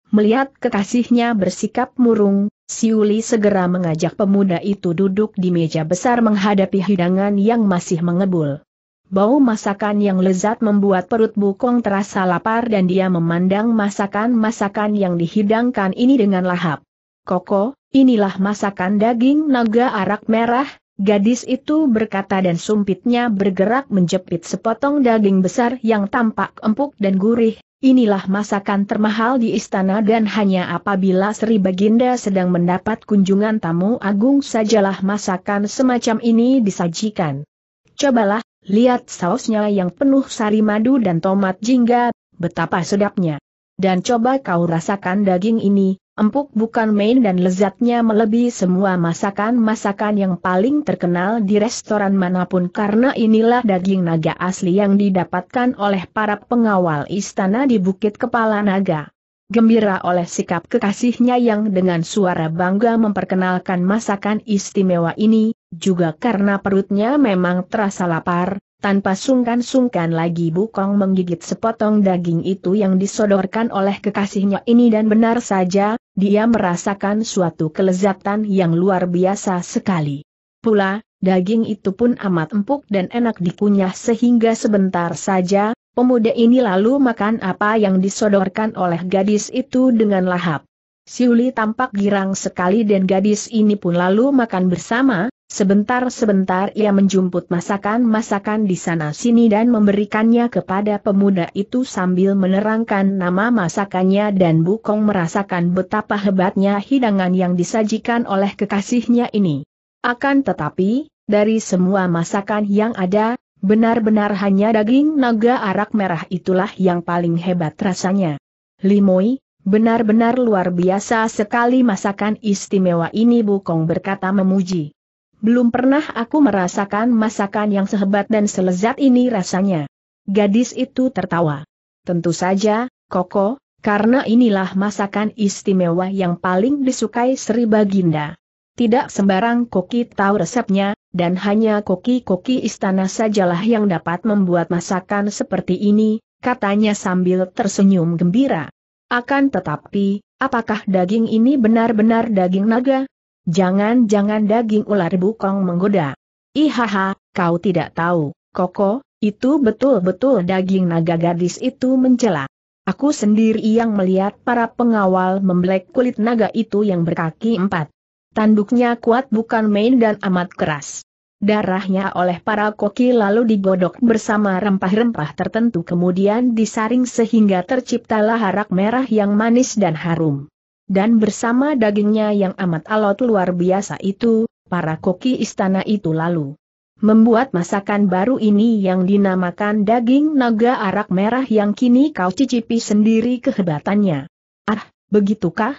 Melihat kekasihnya bersikap murung, Siuli segera mengajak pemuda itu duduk di meja besar menghadapi hidangan yang masih mengebul. Bau masakan yang lezat membuat perut Bukong terasa lapar dan dia memandang masakan-masakan yang dihidangkan ini dengan lahap. Koko, inilah masakan daging naga arak merah, Gadis itu berkata dan sumpitnya bergerak menjepit sepotong daging besar yang tampak empuk dan gurih. Inilah masakan termahal di istana dan hanya apabila Sri Baginda sedang mendapat kunjungan tamu agung sajalah masakan semacam ini disajikan. Cobalah, lihat sausnya yang penuh sari madu dan tomat jingga, betapa sedapnya. Dan coba kau rasakan daging ini, empuk bukan main dan lezatnya melebihi semua masakan-masakan yang paling terkenal di restoran manapun karena inilah daging naga asli yang didapatkan oleh para pengawal istana di Bukit Kepala Naga. Gembira oleh sikap kekasihnya yang dengan suara bangga memperkenalkan masakan istimewa ini, juga karena perutnya memang terasa lapar, tanpa sungkan-sungkan lagi Bukong menggigit sepotong daging itu yang disodorkan oleh kekasihnya ini dan benar saja, dia merasakan suatu kelezatan yang luar biasa sekali. Pula, daging itu pun amat empuk dan enak dikunyah sehingga sebentar saja, pemuda ini lalu makan apa yang disodorkan oleh gadis itu dengan lahap. Siuli tampak girang sekali dan gadis ini pun lalu makan bersama, Sebentar-sebentar ia menjumput masakan-masakan di sana-sini dan memberikannya kepada pemuda itu sambil menerangkan nama masakannya dan Bukong merasakan betapa hebatnya hidangan yang disajikan oleh kekasihnya ini. Akan tetapi, dari semua masakan yang ada, benar-benar hanya daging naga arak merah itulah yang paling hebat rasanya. Limoi, benar-benar luar biasa sekali masakan istimewa ini Bukong berkata memuji. Belum pernah aku merasakan masakan yang sehebat dan selezat ini rasanya. Gadis itu tertawa. Tentu saja, Koko, karena inilah masakan istimewa yang paling disukai Sri Baginda. Tidak sembarang koki tahu resepnya, dan hanya koki-koki istana sajalah yang dapat membuat masakan seperti ini, katanya sambil tersenyum gembira. Akan tetapi, apakah daging ini benar-benar daging naga? Jangan-jangan daging ular bukong menggoda. Ihaha, kau tidak tahu, Koko, itu betul-betul daging naga gadis itu mencela. Aku sendiri yang melihat para pengawal membelek kulit naga itu yang berkaki empat. Tanduknya kuat bukan main dan amat keras. Darahnya oleh para koki lalu digodok bersama rempah-rempah tertentu kemudian disaring sehingga terciptalah harak merah yang manis dan harum. Dan bersama dagingnya yang amat alot luar biasa itu, para koki istana itu lalu membuat masakan baru ini yang dinamakan daging naga arak merah yang kini kau cicipi sendiri kehebatannya. Ah, begitukah?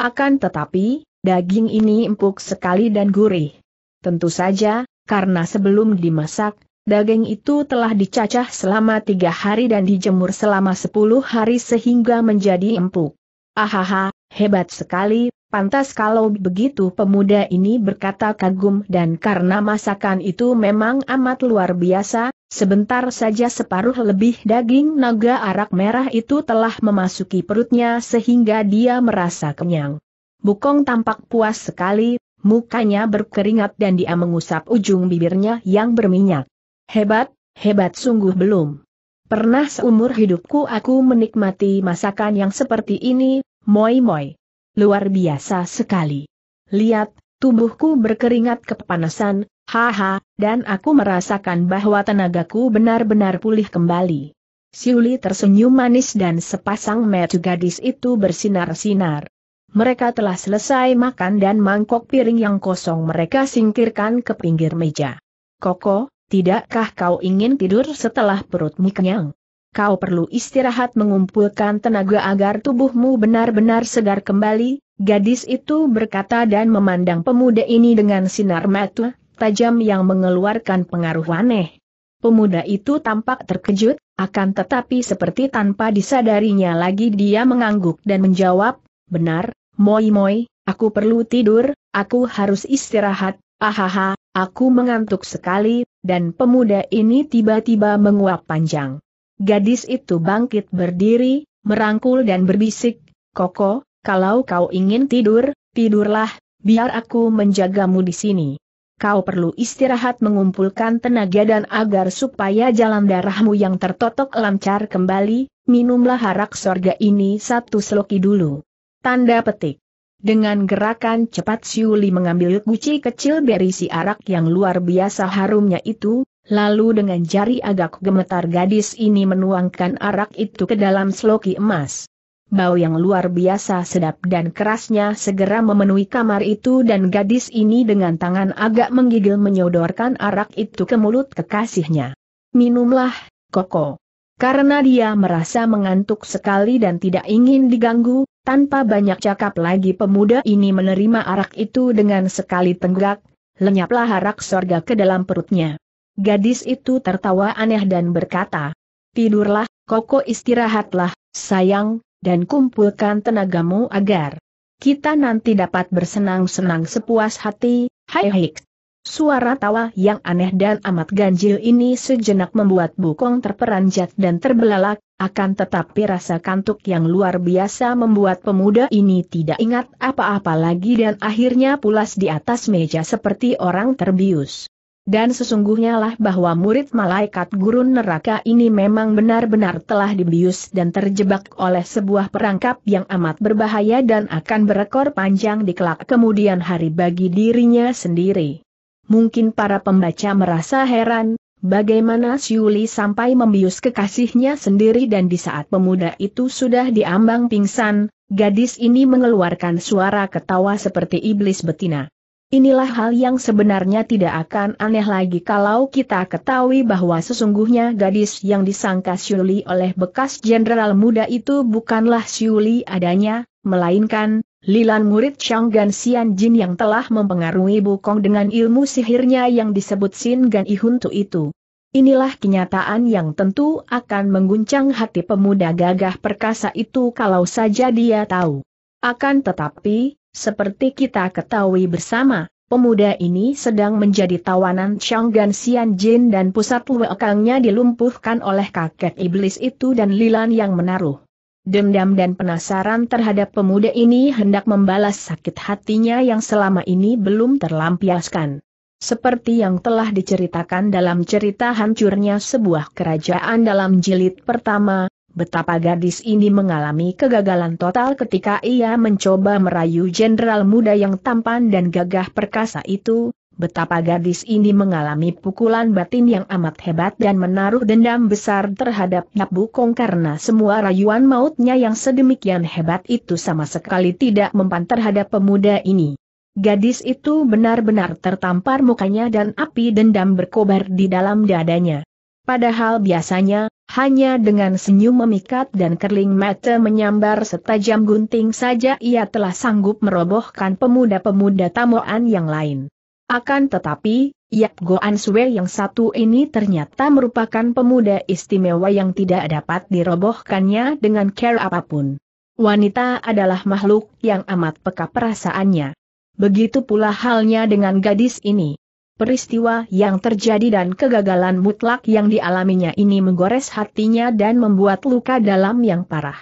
Akan tetapi, daging ini empuk sekali dan gurih. Tentu saja, karena sebelum dimasak, daging itu telah dicacah selama tiga hari dan dijemur selama sepuluh hari sehingga menjadi empuk. Ahaha, Hebat sekali, pantas kalau begitu pemuda ini berkata kagum dan karena masakan itu memang amat luar biasa, sebentar saja separuh lebih daging naga arak merah itu telah memasuki perutnya sehingga dia merasa kenyang. Bukong tampak puas sekali, mukanya berkeringat dan dia mengusap ujung bibirnya yang berminyak. Hebat, hebat sungguh belum. Pernah seumur hidupku aku menikmati masakan yang seperti ini, Moi-moi. Luar biasa sekali. Lihat, tubuhku berkeringat kepanasan, haha, dan aku merasakan bahwa tenagaku benar-benar pulih kembali. Siuli tersenyum manis dan sepasang metu gadis itu bersinar-sinar. Mereka telah selesai makan dan mangkok piring yang kosong mereka singkirkan ke pinggir meja. Koko, tidakkah kau ingin tidur setelah perutmu kenyang? kau perlu istirahat mengumpulkan tenaga agar tubuhmu benar-benar segar kembali, gadis itu berkata dan memandang pemuda ini dengan sinar mata, tajam yang mengeluarkan pengaruh aneh. Pemuda itu tampak terkejut, akan tetapi seperti tanpa disadarinya lagi dia mengangguk dan menjawab, benar, moi moi, aku perlu tidur, aku harus istirahat, ahaha, aku mengantuk sekali, dan pemuda ini tiba-tiba menguap panjang. Gadis itu bangkit berdiri, merangkul dan berbisik, Koko, kalau kau ingin tidur, tidurlah, biar aku menjagamu di sini. Kau perlu istirahat mengumpulkan tenaga dan agar supaya jalan darahmu yang tertotok lancar kembali, minumlah harak sorga ini satu seloki dulu. Tanda petik. Dengan gerakan cepat Siuli mengambil guci kecil berisi arak yang luar biasa harumnya itu, Lalu dengan jari agak gemetar gadis ini menuangkan arak itu ke dalam seloki emas. Bau yang luar biasa sedap dan kerasnya segera memenuhi kamar itu dan gadis ini dengan tangan agak menggigil menyodorkan arak itu ke mulut kekasihnya. Minumlah, Koko. Karena dia merasa mengantuk sekali dan tidak ingin diganggu, tanpa banyak cakap lagi pemuda ini menerima arak itu dengan sekali tenggak, lenyaplah arak sorga ke dalam perutnya. Gadis itu tertawa aneh dan berkata, Tidurlah, Koko istirahatlah, sayang, dan kumpulkan tenagamu agar kita nanti dapat bersenang-senang sepuas hati, hai hik. Suara tawa yang aneh dan amat ganjil ini sejenak membuat Bukong terperanjat dan terbelalak, akan tetapi rasa kantuk yang luar biasa membuat pemuda ini tidak ingat apa-apa lagi dan akhirnya pulas di atas meja seperti orang terbius. Dan sesungguhnya lah bahwa murid malaikat gurun neraka ini memang benar-benar telah dibius dan terjebak oleh sebuah perangkap yang amat berbahaya dan akan berekor panjang di kelak kemudian hari bagi dirinya sendiri. Mungkin para pembaca merasa heran, bagaimana Siuli sampai membius kekasihnya sendiri dan di saat pemuda itu sudah diambang pingsan, gadis ini mengeluarkan suara ketawa seperti iblis betina. Inilah hal yang sebenarnya tidak akan aneh lagi kalau kita ketahui bahwa sesungguhnya gadis yang disangka Siuli oleh bekas jenderal muda itu bukanlah Siuli adanya, melainkan, Lilan murid Chang Gan Xian Jin yang telah mempengaruhi Bukong dengan ilmu sihirnya yang disebut Sin Gan Ihuntu itu. Inilah kenyataan yang tentu akan mengguncang hati pemuda gagah perkasa itu kalau saja dia tahu. Akan tetapi, seperti kita ketahui bersama, pemuda ini sedang menjadi tawanan Changgan Xian Jin dan pusat wakangnya dilumpuhkan oleh kakek iblis itu dan Lilan yang menaruh. Dendam dan penasaran terhadap pemuda ini hendak membalas sakit hatinya yang selama ini belum terlampiaskan. Seperti yang telah diceritakan dalam cerita hancurnya sebuah kerajaan dalam jilid pertama, betapa gadis ini mengalami kegagalan total ketika ia mencoba merayu jenderal muda yang tampan dan gagah perkasa itu, betapa gadis ini mengalami pukulan batin yang amat hebat dan menaruh dendam besar terhadap Nabukong karena semua rayuan mautnya yang sedemikian hebat itu sama sekali tidak mempan terhadap pemuda ini. Gadis itu benar-benar tertampar mukanya dan api dendam berkobar di dalam dadanya. Padahal biasanya, hanya dengan senyum memikat dan kerling mata menyambar setajam gunting saja ia telah sanggup merobohkan pemuda-pemuda tamoan yang lain. Akan tetapi, Yap Goan Sue yang satu ini ternyata merupakan pemuda istimewa yang tidak dapat dirobohkannya dengan care apapun. Wanita adalah makhluk yang amat peka perasaannya. Begitu pula halnya dengan gadis ini. Peristiwa yang terjadi dan kegagalan mutlak yang dialaminya ini menggores hatinya dan membuat luka dalam yang parah.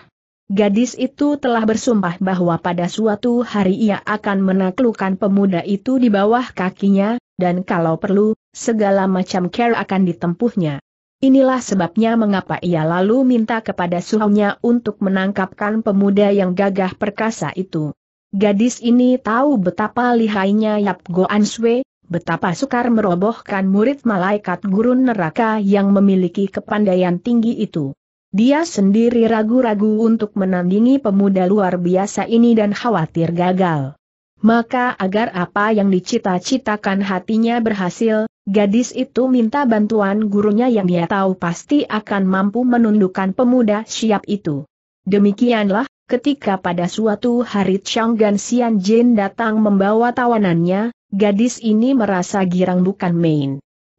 Gadis itu telah bersumpah bahwa pada suatu hari ia akan menaklukkan pemuda itu di bawah kakinya, dan kalau perlu, segala macam care akan ditempuhnya. Inilah sebabnya mengapa ia lalu minta kepada suhunya untuk menangkapkan pemuda yang gagah perkasa itu. Gadis ini tahu betapa lihainya Yap Goan Sue, Betapa sukar merobohkan murid malaikat gurun neraka yang memiliki kepandaian tinggi itu. Dia sendiri ragu-ragu untuk menandingi pemuda luar biasa ini dan khawatir gagal. Maka agar apa yang dicita-citakan hatinya berhasil, gadis itu minta bantuan gurunya yang dia tahu pasti akan mampu menundukkan pemuda siap itu. Demikianlah, ketika pada suatu hari Chang Gan Xian Jin datang membawa tawanannya, Gadis ini merasa girang bukan main.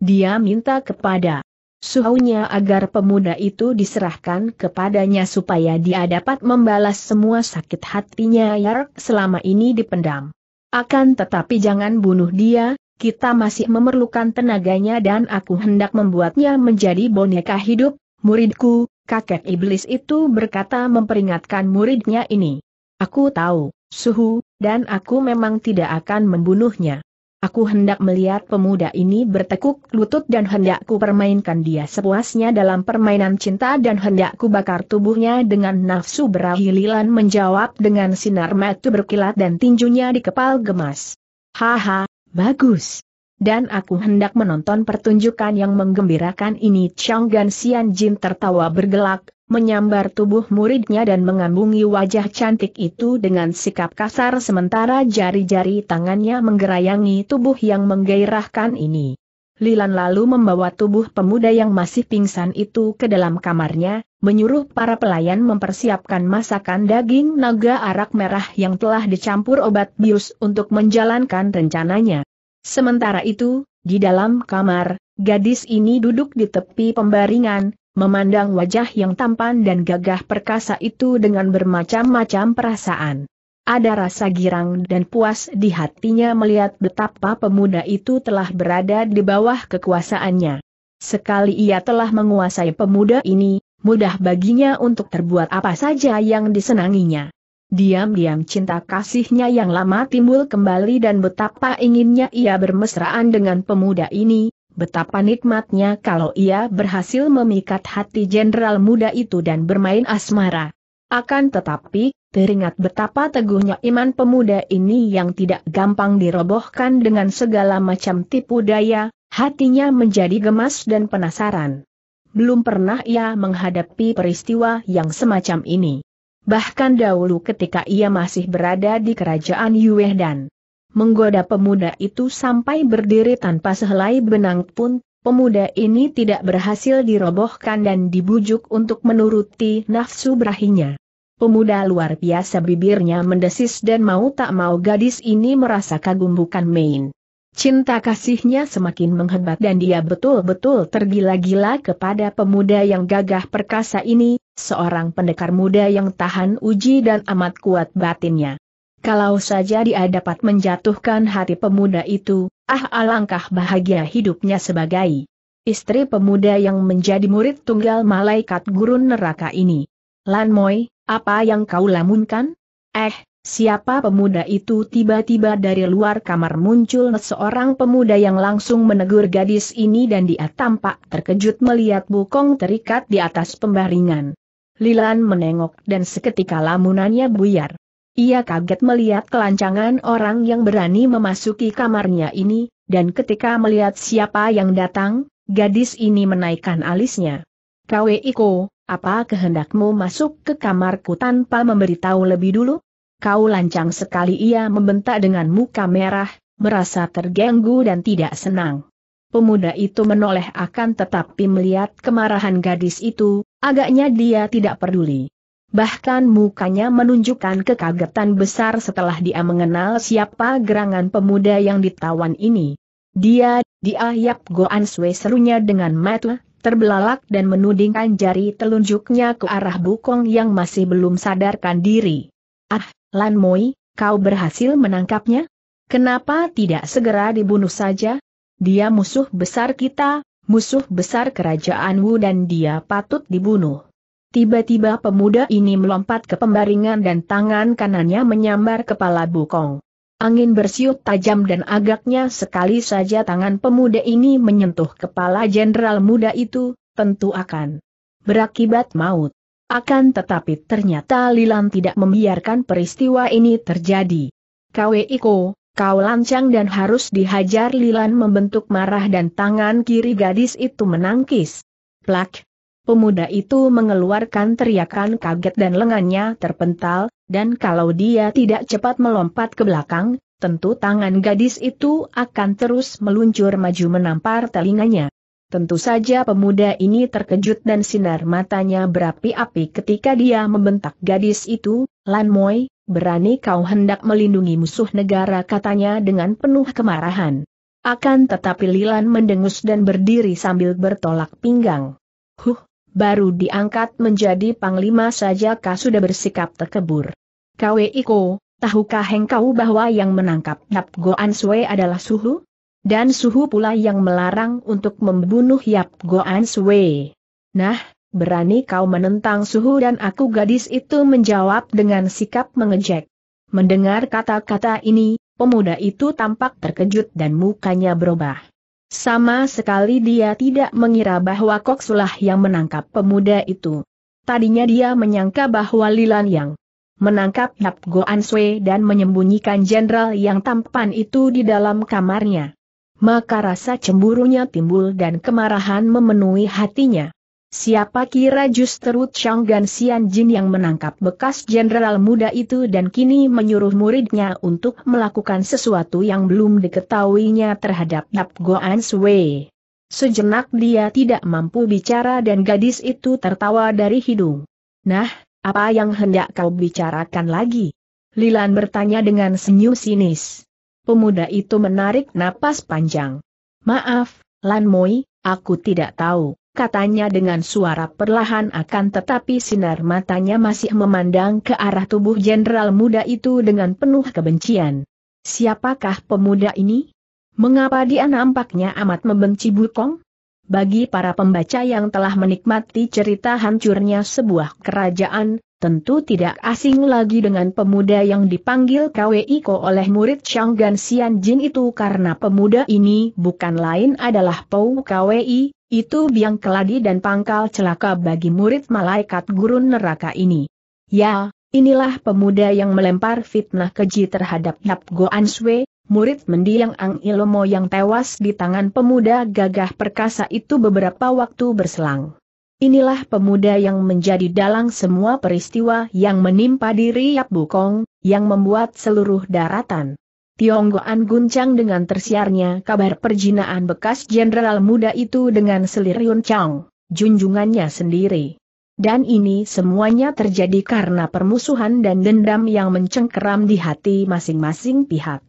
Dia minta kepada suhunya agar pemuda itu diserahkan kepadanya supaya dia dapat membalas semua sakit hatinya yang selama ini dipendam. Akan tetapi jangan bunuh dia, kita masih memerlukan tenaganya dan aku hendak membuatnya menjadi boneka hidup, muridku, kakek iblis itu berkata memperingatkan muridnya ini. Aku tahu, suhu, dan aku memang tidak akan membunuhnya. Aku hendak melihat pemuda ini bertekuk lutut dan hendakku permainkan dia sepuasnya dalam permainan cinta dan hendakku bakar tubuhnya dengan nafsu berahi Lilan menjawab dengan sinar mata berkilat dan tinjunya di kepal gemas. Haha, bagus dan aku hendak menonton pertunjukan yang menggembirakan ini. Chang Gan Xian Jin tertawa bergelak, menyambar tubuh muridnya dan mengambungi wajah cantik itu dengan sikap kasar sementara jari-jari tangannya menggerayangi tubuh yang menggairahkan ini. Lilan lalu membawa tubuh pemuda yang masih pingsan itu ke dalam kamarnya, menyuruh para pelayan mempersiapkan masakan daging naga arak merah yang telah dicampur obat bius untuk menjalankan rencananya. Sementara itu, di dalam kamar, gadis ini duduk di tepi pembaringan, memandang wajah yang tampan dan gagah perkasa itu dengan bermacam-macam perasaan. Ada rasa girang dan puas di hatinya melihat betapa pemuda itu telah berada di bawah kekuasaannya. Sekali ia telah menguasai pemuda ini, mudah baginya untuk terbuat apa saja yang disenanginya. Diam-diam cinta kasihnya yang lama timbul kembali dan betapa inginnya ia bermesraan dengan pemuda ini, betapa nikmatnya kalau ia berhasil memikat hati jenderal muda itu dan bermain asmara. Akan tetapi, teringat betapa teguhnya iman pemuda ini yang tidak gampang dirobohkan dengan segala macam tipu daya, hatinya menjadi gemas dan penasaran. Belum pernah ia menghadapi peristiwa yang semacam ini bahkan dahulu ketika ia masih berada di kerajaan dan Menggoda pemuda itu sampai berdiri tanpa sehelai benang pun, pemuda ini tidak berhasil dirobohkan dan dibujuk untuk menuruti nafsu berahinya. Pemuda luar biasa bibirnya mendesis dan mau tak mau gadis ini merasa kagum bukan main. Cinta kasihnya semakin menghebat dan dia betul-betul tergila-gila kepada pemuda yang gagah perkasa ini, seorang pendekar muda yang tahan uji dan amat kuat batinnya. Kalau saja dia dapat menjatuhkan hati pemuda itu, ah alangkah bahagia hidupnya sebagai istri pemuda yang menjadi murid tunggal malaikat gurun neraka ini. Lan Moy, apa yang kau lamunkan? Eh, Siapa pemuda itu tiba-tiba dari luar kamar muncul seorang pemuda yang langsung menegur gadis ini dan dia tampak terkejut melihat bukong terikat di atas pembaringan. Lilan menengok dan seketika lamunannya buyar. Ia kaget melihat kelancangan orang yang berani memasuki kamarnya ini, dan ketika melihat siapa yang datang, gadis ini menaikkan alisnya. Kwe Iko, apa kehendakmu masuk ke kamarku tanpa memberitahu lebih dulu? kau lancang sekali ia membentak dengan muka merah, merasa terganggu dan tidak senang. Pemuda itu menoleh akan tetapi melihat kemarahan gadis itu, agaknya dia tidak peduli. Bahkan mukanya menunjukkan kekagetan besar setelah dia mengenal siapa gerangan pemuda yang ditawan ini. Dia, dia Yap Goan Sue serunya dengan mata, terbelalak dan menudingkan jari telunjuknya ke arah Bukong yang masih belum sadarkan diri. Ah, Lan Moi, kau berhasil menangkapnya? Kenapa tidak segera dibunuh saja? Dia musuh besar kita, musuh besar kerajaan Wu dan dia patut dibunuh. Tiba-tiba pemuda ini melompat ke pembaringan dan tangan kanannya menyambar kepala Bukong. Angin bersiup tajam dan agaknya sekali saja tangan pemuda ini menyentuh kepala jenderal muda itu, tentu akan berakibat maut. Akan tetapi ternyata Lilan tidak membiarkan peristiwa ini terjadi. Kau Iko, kau lancang dan harus dihajar Lilan membentuk marah dan tangan kiri gadis itu menangkis. Plak! Pemuda itu mengeluarkan teriakan kaget dan lengannya terpental, dan kalau dia tidak cepat melompat ke belakang, tentu tangan gadis itu akan terus meluncur maju menampar telinganya. Tentu saja pemuda ini terkejut dan sinar matanya berapi-api ketika dia membentak gadis itu, Lan Moy, berani kau hendak melindungi musuh negara katanya dengan penuh kemarahan. Akan tetapi Lilan mendengus dan berdiri sambil bertolak pinggang. Huh, baru diangkat menjadi panglima saja kau sudah bersikap terkebur. Kwe Iko, tahukah engkau bahwa yang menangkap Nap Goan Sue adalah Suhu? dan suhu pula yang melarang untuk membunuh Yap Goan Sui. Nah, berani kau menentang suhu dan aku gadis itu menjawab dengan sikap mengejek. Mendengar kata-kata ini, pemuda itu tampak terkejut dan mukanya berubah. Sama sekali dia tidak mengira bahwa Kok Sulah yang menangkap pemuda itu. Tadinya dia menyangka bahwa Lilan yang menangkap Yap Goan Sui dan menyembunyikan jenderal yang tampan itu di dalam kamarnya maka rasa cemburunya timbul dan kemarahan memenuhi hatinya. Siapa kira justru Chang Gan Xian Jin yang menangkap bekas jenderal muda itu dan kini menyuruh muridnya untuk melakukan sesuatu yang belum diketahuinya terhadap Yap Goan Sui. Sejenak dia tidak mampu bicara dan gadis itu tertawa dari hidung. Nah, apa yang hendak kau bicarakan lagi? Lilan bertanya dengan senyum sinis. Pemuda itu menarik napas panjang. Maaf, Lan Moi, aku tidak tahu, katanya dengan suara perlahan akan tetapi sinar matanya masih memandang ke arah tubuh jenderal muda itu dengan penuh kebencian. Siapakah pemuda ini? Mengapa dia nampaknya amat membenci Bukong? Bagi para pembaca yang telah menikmati cerita hancurnya sebuah kerajaan, tentu tidak asing lagi dengan pemuda yang dipanggil Kwiko oleh murid Shanggan Sian Jin itu karena pemuda ini bukan lain adalah Pou Kwi, itu biang keladi dan pangkal celaka bagi murid malaikat gurun neraka ini. Ya, inilah pemuda yang melempar fitnah keji terhadap Yap Goan Sui, murid mendiang Ang Ilomo yang tewas di tangan pemuda gagah perkasa itu beberapa waktu berselang. Inilah pemuda yang menjadi dalang semua peristiwa yang menimpa diri Yap Bukong, yang membuat seluruh daratan. Tionggoan guncang dengan tersiarnya kabar perjinaan bekas jenderal muda itu dengan Selir Yun Chang, junjungannya sendiri. Dan ini semuanya terjadi karena permusuhan dan dendam yang mencengkeram di hati masing-masing pihak.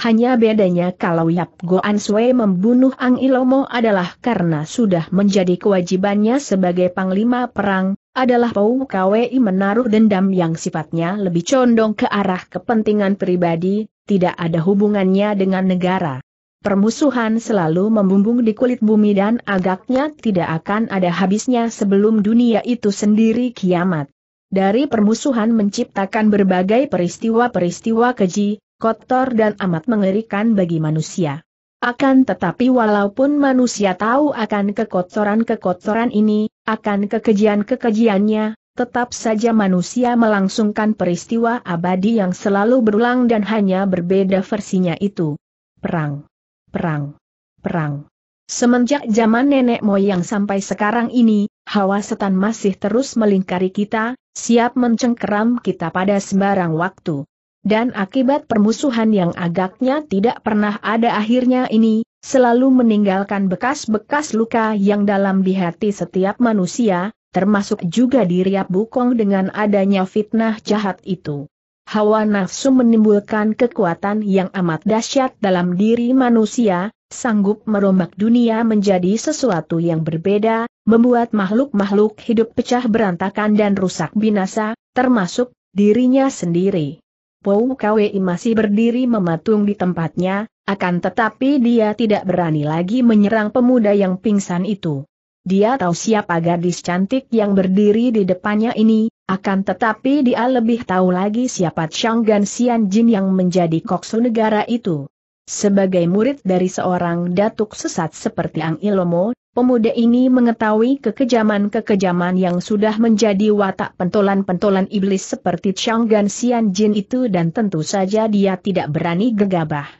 Hanya bedanya kalau Yap Goan Sue membunuh Ang Ilomo adalah karena sudah menjadi kewajibannya sebagai panglima perang, adalah Pou Kwi menaruh dendam yang sifatnya lebih condong ke arah kepentingan pribadi, tidak ada hubungannya dengan negara. Permusuhan selalu membumbung di kulit bumi dan agaknya tidak akan ada habisnya sebelum dunia itu sendiri kiamat. Dari permusuhan menciptakan berbagai peristiwa-peristiwa keji, kotor dan amat mengerikan bagi manusia. Akan tetapi walaupun manusia tahu akan kekotoran-kekotoran ini, akan kekejian-kekejiannya, tetap saja manusia melangsungkan peristiwa abadi yang selalu berulang dan hanya berbeda versinya itu. Perang. Perang. Perang. Semenjak zaman nenek moyang sampai sekarang ini, hawa setan masih terus melingkari kita, siap mencengkeram kita pada sembarang waktu. Dan akibat permusuhan yang agaknya tidak pernah ada akhirnya ini, selalu meninggalkan bekas-bekas luka yang dalam di hati setiap manusia, termasuk juga di diri Bukong dengan adanya fitnah jahat itu. Hawa nafsu menimbulkan kekuatan yang amat dahsyat dalam diri manusia, sanggup merombak dunia menjadi sesuatu yang berbeda, membuat makhluk-makhluk hidup pecah berantakan dan rusak binasa, termasuk dirinya sendiri. Pou Kwei masih berdiri mematung di tempatnya, akan tetapi dia tidak berani lagi menyerang pemuda yang pingsan itu. Dia tahu siapa gadis cantik yang berdiri di depannya ini, akan tetapi dia lebih tahu lagi siapa Chang Gan Xian Jin yang menjadi koksu negara itu. Sebagai murid dari seorang datuk sesat seperti Ang Ilomo, Pemuda ini mengetahui kekejaman-kekejaman yang sudah menjadi watak pentolan-pentolan iblis seperti Chang Gan Xian Jin itu dan tentu saja dia tidak berani gegabah.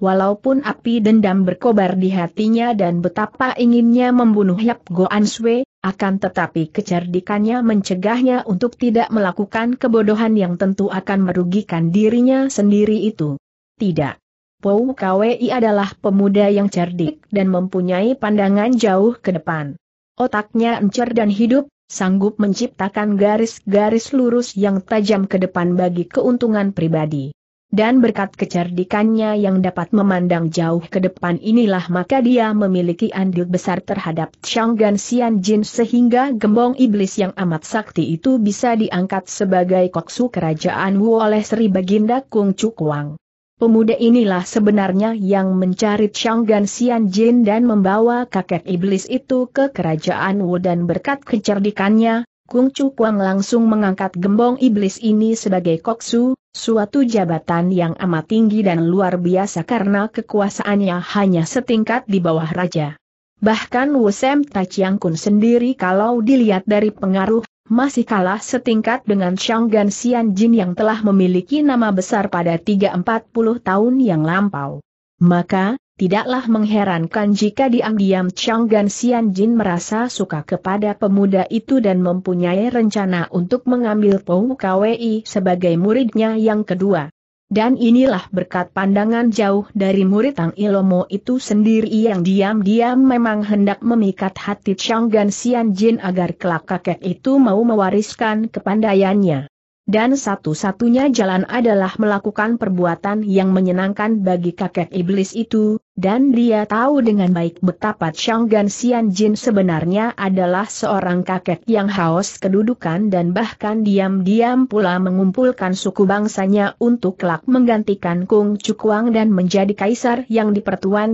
Walaupun api dendam berkobar di hatinya dan betapa inginnya membunuh Yap Goan Sui, akan tetapi kecerdikannya mencegahnya untuk tidak melakukan kebodohan yang tentu akan merugikan dirinya sendiri itu. Tidak. Pou Kwei adalah pemuda yang cerdik dan mempunyai pandangan jauh ke depan. Otaknya encer dan hidup, sanggup menciptakan garis-garis lurus yang tajam ke depan bagi keuntungan pribadi. Dan berkat kecerdikannya yang dapat memandang jauh ke depan inilah maka dia memiliki andil besar terhadap Changgan Xian Jin sehingga gembong iblis yang amat sakti itu bisa diangkat sebagai koksu kerajaan Wu oleh Sri Baginda Kung Chukwang. Pemuda inilah sebenarnya yang mencari Changgan Xian Jin dan membawa kakek iblis itu ke kerajaan Wu dan berkat kecerdikannya, Kung Chu Kuang langsung mengangkat gembong iblis ini sebagai koksu, suatu jabatan yang amat tinggi dan luar biasa karena kekuasaannya hanya setingkat di bawah raja. Bahkan Wu Sem Chiang Kun sendiri kalau dilihat dari pengaruh masih kalah setingkat dengan Shanggan Xian Jin yang telah memiliki nama besar pada 340 tahun yang lampau. Maka, tidaklah mengherankan jika diam-diam Shanggan Xian Jin merasa suka kepada pemuda itu dan mempunyai rencana untuk mengambil Pou Kwei sebagai muridnya yang kedua. Dan inilah berkat pandangan jauh dari murid Tang Ilomo itu sendiri yang diam-diam memang hendak memikat hati Chang Gan Xian Jin agar kelak kakek itu mau mewariskan kepandaiannya. Dan satu-satunya jalan adalah melakukan perbuatan yang menyenangkan bagi kakek iblis itu, dan dia tahu dengan baik betapa Shanggan Xian Jin sebenarnya adalah seorang kakek yang haus kedudukan dan bahkan diam-diam pula mengumpulkan suku bangsanya untuk kelak menggantikan Kung Kuang dan menjadi kaisar yang di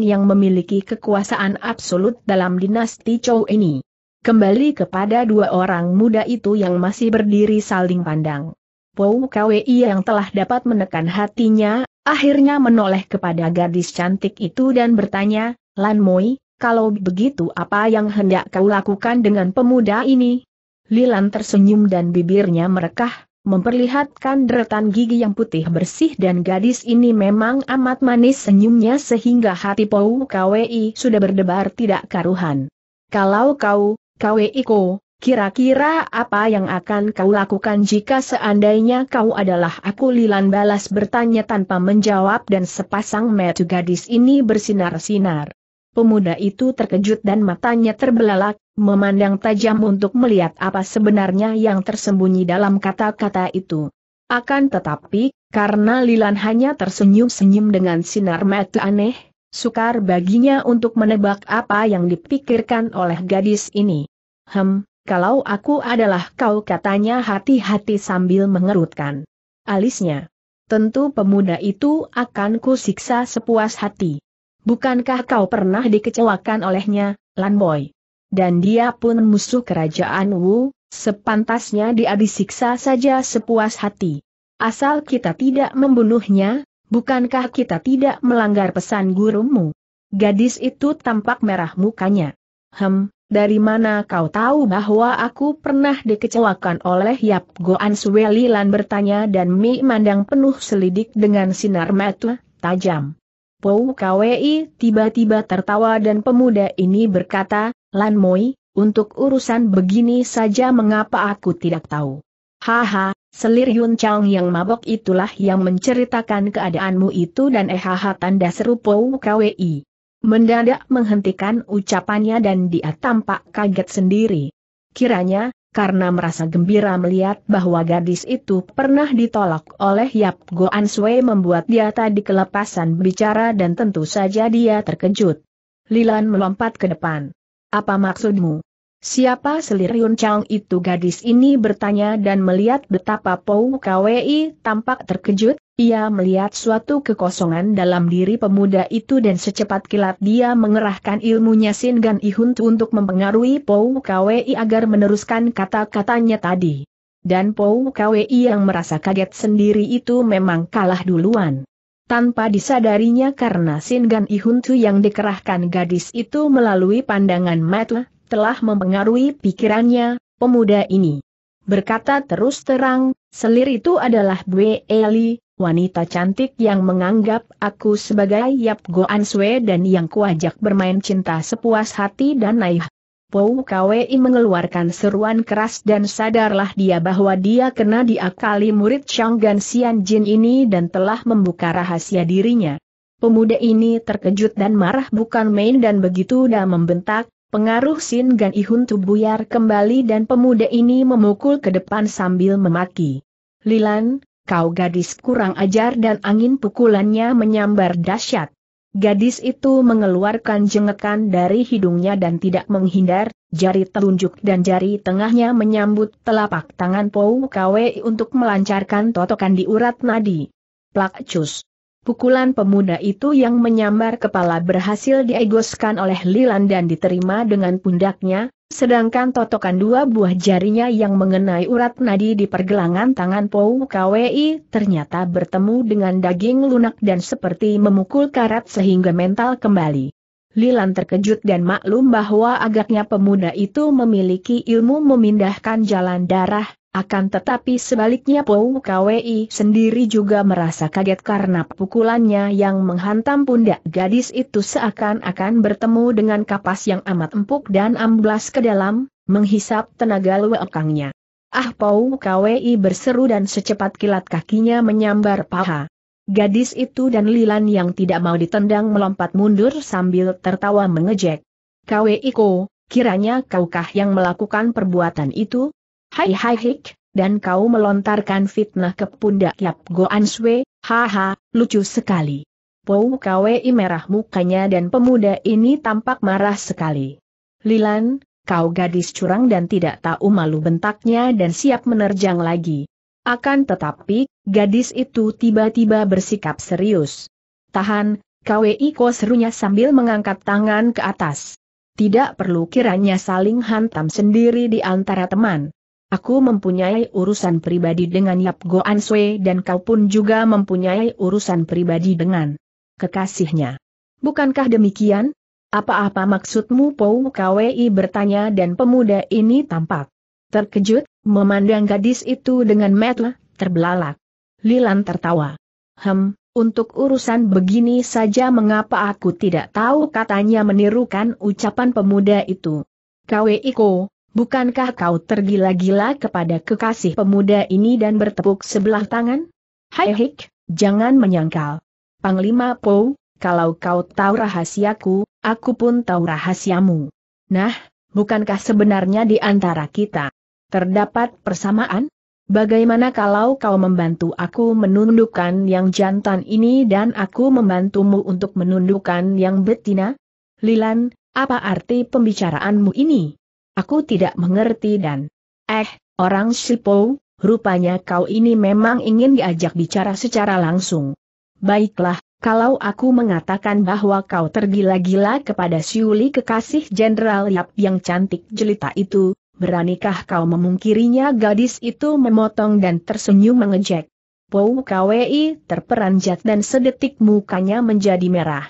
yang memiliki kekuasaan absolut dalam dinasti Chou ini. Kembali kepada dua orang muda itu yang masih berdiri saling pandang. Pou Kwei yang telah dapat menekan hatinya, akhirnya menoleh kepada gadis cantik itu dan bertanya, Lan Moi, kalau begitu apa yang hendak kau lakukan dengan pemuda ini? Lilan tersenyum dan bibirnya merekah, memperlihatkan deretan gigi yang putih bersih dan gadis ini memang amat manis senyumnya sehingga hati Pou Kwei sudah berdebar tidak karuhan. Kalau kau, Kwei Ko, Kira-kira apa yang akan kau lakukan jika seandainya kau adalah aku Lilan balas bertanya tanpa menjawab dan sepasang metu gadis ini bersinar-sinar. Pemuda itu terkejut dan matanya terbelalak, memandang tajam untuk melihat apa sebenarnya yang tersembunyi dalam kata-kata itu. Akan tetapi, karena Lilan hanya tersenyum-senyum dengan sinar metu aneh, sukar baginya untuk menebak apa yang dipikirkan oleh gadis ini. Hem, kalau aku adalah kau katanya hati-hati sambil mengerutkan alisnya. Tentu pemuda itu akan kusiksa sepuas hati. Bukankah kau pernah dikecewakan olehnya, Lanboy? Dan dia pun musuh kerajaan Wu, sepantasnya dia disiksa saja sepuas hati. Asal kita tidak membunuhnya, bukankah kita tidak melanggar pesan gurumu? Gadis itu tampak merah mukanya. Hem, dari mana kau tahu bahwa aku pernah dikecewakan oleh Yap Goan Sueli Lan bertanya dan Mi mandang penuh selidik dengan sinar mata, tajam. Pou Kwei tiba-tiba tertawa dan pemuda ini berkata, Lan Moi, untuk urusan begini saja mengapa aku tidak tahu. Haha, selir Yun Chang yang mabok itulah yang menceritakan keadaanmu itu dan ehaha tanda seru Pou Kwei. Mendadak menghentikan ucapannya dan dia tampak kaget sendiri. Kiranya, karena merasa gembira melihat bahwa gadis itu pernah ditolak oleh Yap Goan Sui membuat dia tadi kelepasan bicara dan tentu saja dia terkejut. Lilan melompat ke depan. Apa maksudmu? Siapa selir Yun Chang itu gadis ini bertanya dan melihat betapa Pou Kwei tampak terkejut, ia melihat suatu kekosongan dalam diri pemuda itu dan secepat kilat dia mengerahkan ilmunya Sin Gan Ihun untuk mempengaruhi Pou Kwi agar meneruskan kata-katanya tadi. Dan Pou Kwi yang merasa kaget sendiri itu memang kalah duluan. Tanpa disadarinya karena Sin Gan Ihun yang dikerahkan gadis itu melalui pandangan mata, telah mempengaruhi pikirannya, pemuda ini. Berkata terus terang, selir itu adalah Bue Eli, wanita cantik yang menganggap aku sebagai Yap Goan Sue dan yang kuajak bermain cinta sepuas hati dan naik. Pou Kwei mengeluarkan seruan keras dan sadarlah dia bahwa dia kena diakali murid Gan Xian Jin ini dan telah membuka rahasia dirinya. Pemuda ini terkejut dan marah bukan main dan begitu dah membentak, Pengaruh Sin Gan Ihun tubuyar kembali dan pemuda ini memukul ke depan sambil memaki. Lilan, kau gadis kurang ajar dan angin pukulannya menyambar dahsyat. Gadis itu mengeluarkan jengekan dari hidungnya dan tidak menghindar, jari telunjuk dan jari tengahnya menyambut telapak tangan Pou Kwe untuk melancarkan totokan di urat nadi. Plakcus. Pukulan pemuda itu yang menyambar kepala berhasil diegoskan oleh Lilan dan diterima dengan pundaknya, sedangkan totokan dua buah jarinya yang mengenai urat nadi di pergelangan tangan Pou Kwi ternyata bertemu dengan daging lunak dan seperti memukul karat sehingga mental kembali. Lilan terkejut dan maklum bahwa agaknya pemuda itu memiliki ilmu memindahkan jalan darah, akan tetapi sebaliknya Pou Kwi sendiri juga merasa kaget karena pukulannya yang menghantam pundak gadis itu seakan-akan bertemu dengan kapas yang amat empuk dan amblas ke dalam, menghisap tenaga luekangnya. Ah Pou Kwi berseru dan secepat kilat kakinya menyambar paha. Gadis itu dan Lilan yang tidak mau ditendang melompat mundur sambil tertawa mengejek. Kwi Ko, kiranya kaukah yang melakukan perbuatan itu? Hai hai hik, dan kau melontarkan fitnah ke pundak Yap Goan Swe, haha, lucu sekali. Pou Kwei merah mukanya dan pemuda ini tampak marah sekali. Lilan, kau gadis curang dan tidak tahu malu bentaknya dan siap menerjang lagi. Akan tetapi, gadis itu tiba-tiba bersikap serius. Tahan, Kwei Ko serunya sambil mengangkat tangan ke atas. Tidak perlu kiranya saling hantam sendiri di antara teman. Aku mempunyai urusan pribadi dengan Yap Goan Sui dan kau pun juga mempunyai urusan pribadi dengan kekasihnya. Bukankah demikian? Apa-apa maksudmu Pou Kwei bertanya dan pemuda ini tampak terkejut, memandang gadis itu dengan mata terbelalak. Lilan tertawa. Hem, untuk urusan begini saja mengapa aku tidak tahu katanya menirukan ucapan pemuda itu. KWI Ko, Bukankah kau tergila-gila kepada kekasih pemuda ini dan bertepuk sebelah tangan? Hai hik, jangan menyangkal. Panglima Po, kalau kau tahu rahasiaku, aku pun tahu rahasiamu. Nah, bukankah sebenarnya di antara kita terdapat persamaan? Bagaimana kalau kau membantu aku menundukkan yang jantan ini dan aku membantumu untuk menundukkan yang betina? Lilan, apa arti pembicaraanmu ini? Aku tidak mengerti dan... Eh, orang Sipo, rupanya kau ini memang ingin diajak bicara secara langsung. Baiklah, kalau aku mengatakan bahwa kau tergila-gila kepada Siuli kekasih Jenderal Yap yang cantik jelita itu, beranikah kau memungkirinya gadis itu memotong dan tersenyum mengejek. Pou Kwei terperanjat dan sedetik mukanya menjadi merah.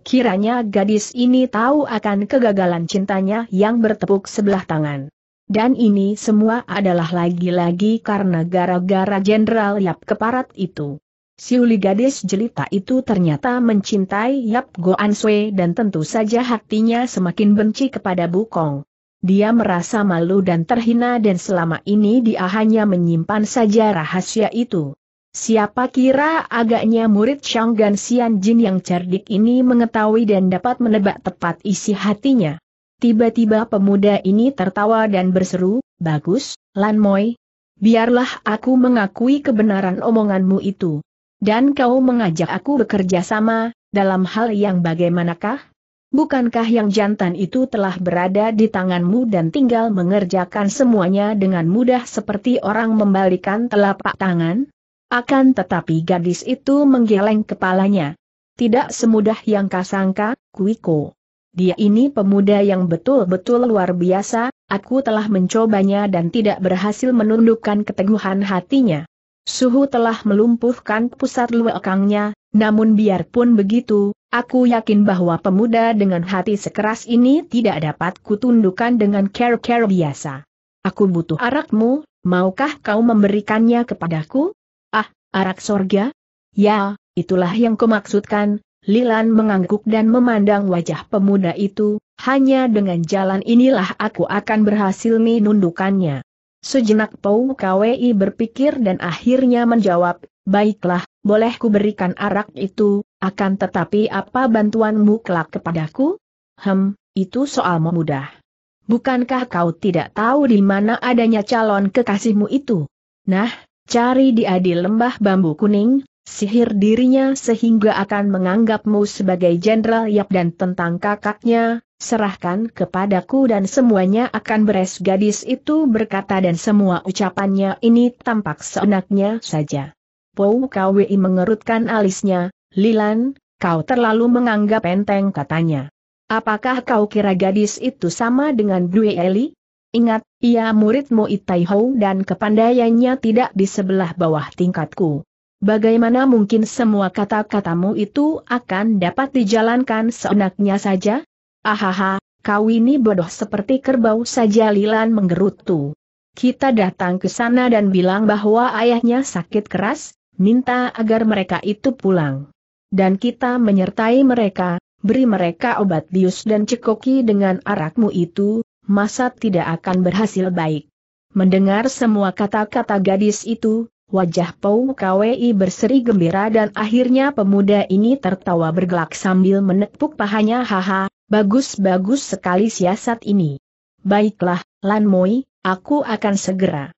Kiranya gadis ini tahu akan kegagalan cintanya yang bertepuk sebelah tangan. Dan ini semua adalah lagi-lagi karena gara-gara Jenderal Yap Keparat itu. Siuli gadis jelita itu ternyata mencintai Yap Goan Sui dan tentu saja hatinya semakin benci kepada Bukong. Dia merasa malu dan terhina dan selama ini dia hanya menyimpan saja rahasia itu. Siapa kira agaknya murid Gan Xian Jin yang cerdik ini mengetahui dan dapat menebak tepat isi hatinya. Tiba-tiba pemuda ini tertawa dan berseru, Bagus, Lan Moi. Biarlah aku mengakui kebenaran omonganmu itu. Dan kau mengajak aku bekerja sama, dalam hal yang bagaimanakah? Bukankah yang jantan itu telah berada di tanganmu dan tinggal mengerjakan semuanya dengan mudah seperti orang membalikan telapak tangan? Akan tetapi gadis itu menggeleng kepalanya. Tidak semudah yang kasangka, Kuiko. Dia ini pemuda yang betul-betul luar biasa, aku telah mencobanya dan tidak berhasil menundukkan keteguhan hatinya. Suhu telah melumpuhkan pusat luekangnya, namun biarpun begitu, aku yakin bahwa pemuda dengan hati sekeras ini tidak dapat kutundukkan dengan care-care biasa. Aku butuh arakmu, maukah kau memberikannya kepadaku? Arak sorga? Ya, itulah yang kumaksudkan, Lilan mengangguk dan memandang wajah pemuda itu, hanya dengan jalan inilah aku akan berhasil menundukannya. Sejenak Pau Kwei berpikir dan akhirnya menjawab, baiklah, boleh ku berikan arak itu, akan tetapi apa bantuanmu kelak kepadaku? Hem, itu soal memudah. Bukankah kau tidak tahu di mana adanya calon kekasihmu itu? Nah, Cari dia di lembah bambu kuning, sihir dirinya sehingga akan menganggapmu sebagai jenderal Yap dan tentang kakaknya, serahkan kepadaku dan semuanya akan beres gadis itu berkata dan semua ucapannya ini tampak seenaknya saja. Pou Kwi mengerutkan alisnya, Lilan, kau terlalu menganggap enteng katanya. Apakah kau kira gadis itu sama dengan Dwi Eli? Ingat, ia muridmu Hou dan kepandaiannya tidak di sebelah bawah tingkatku. Bagaimana mungkin semua kata-katamu itu akan dapat dijalankan seenaknya saja? Ahaha, kau ini bodoh seperti kerbau saja Lilan menggerutu. Kita datang ke sana dan bilang bahwa ayahnya sakit keras, minta agar mereka itu pulang. Dan kita menyertai mereka, beri mereka obat bius dan cekoki dengan arakmu itu, masa tidak akan berhasil baik. Mendengar semua kata-kata gadis itu, wajah Pau Kwei berseri gembira dan akhirnya pemuda ini tertawa bergelak sambil menepuk pahanya haha, bagus-bagus sekali siasat ini. Baiklah, Lan Moi, aku akan segera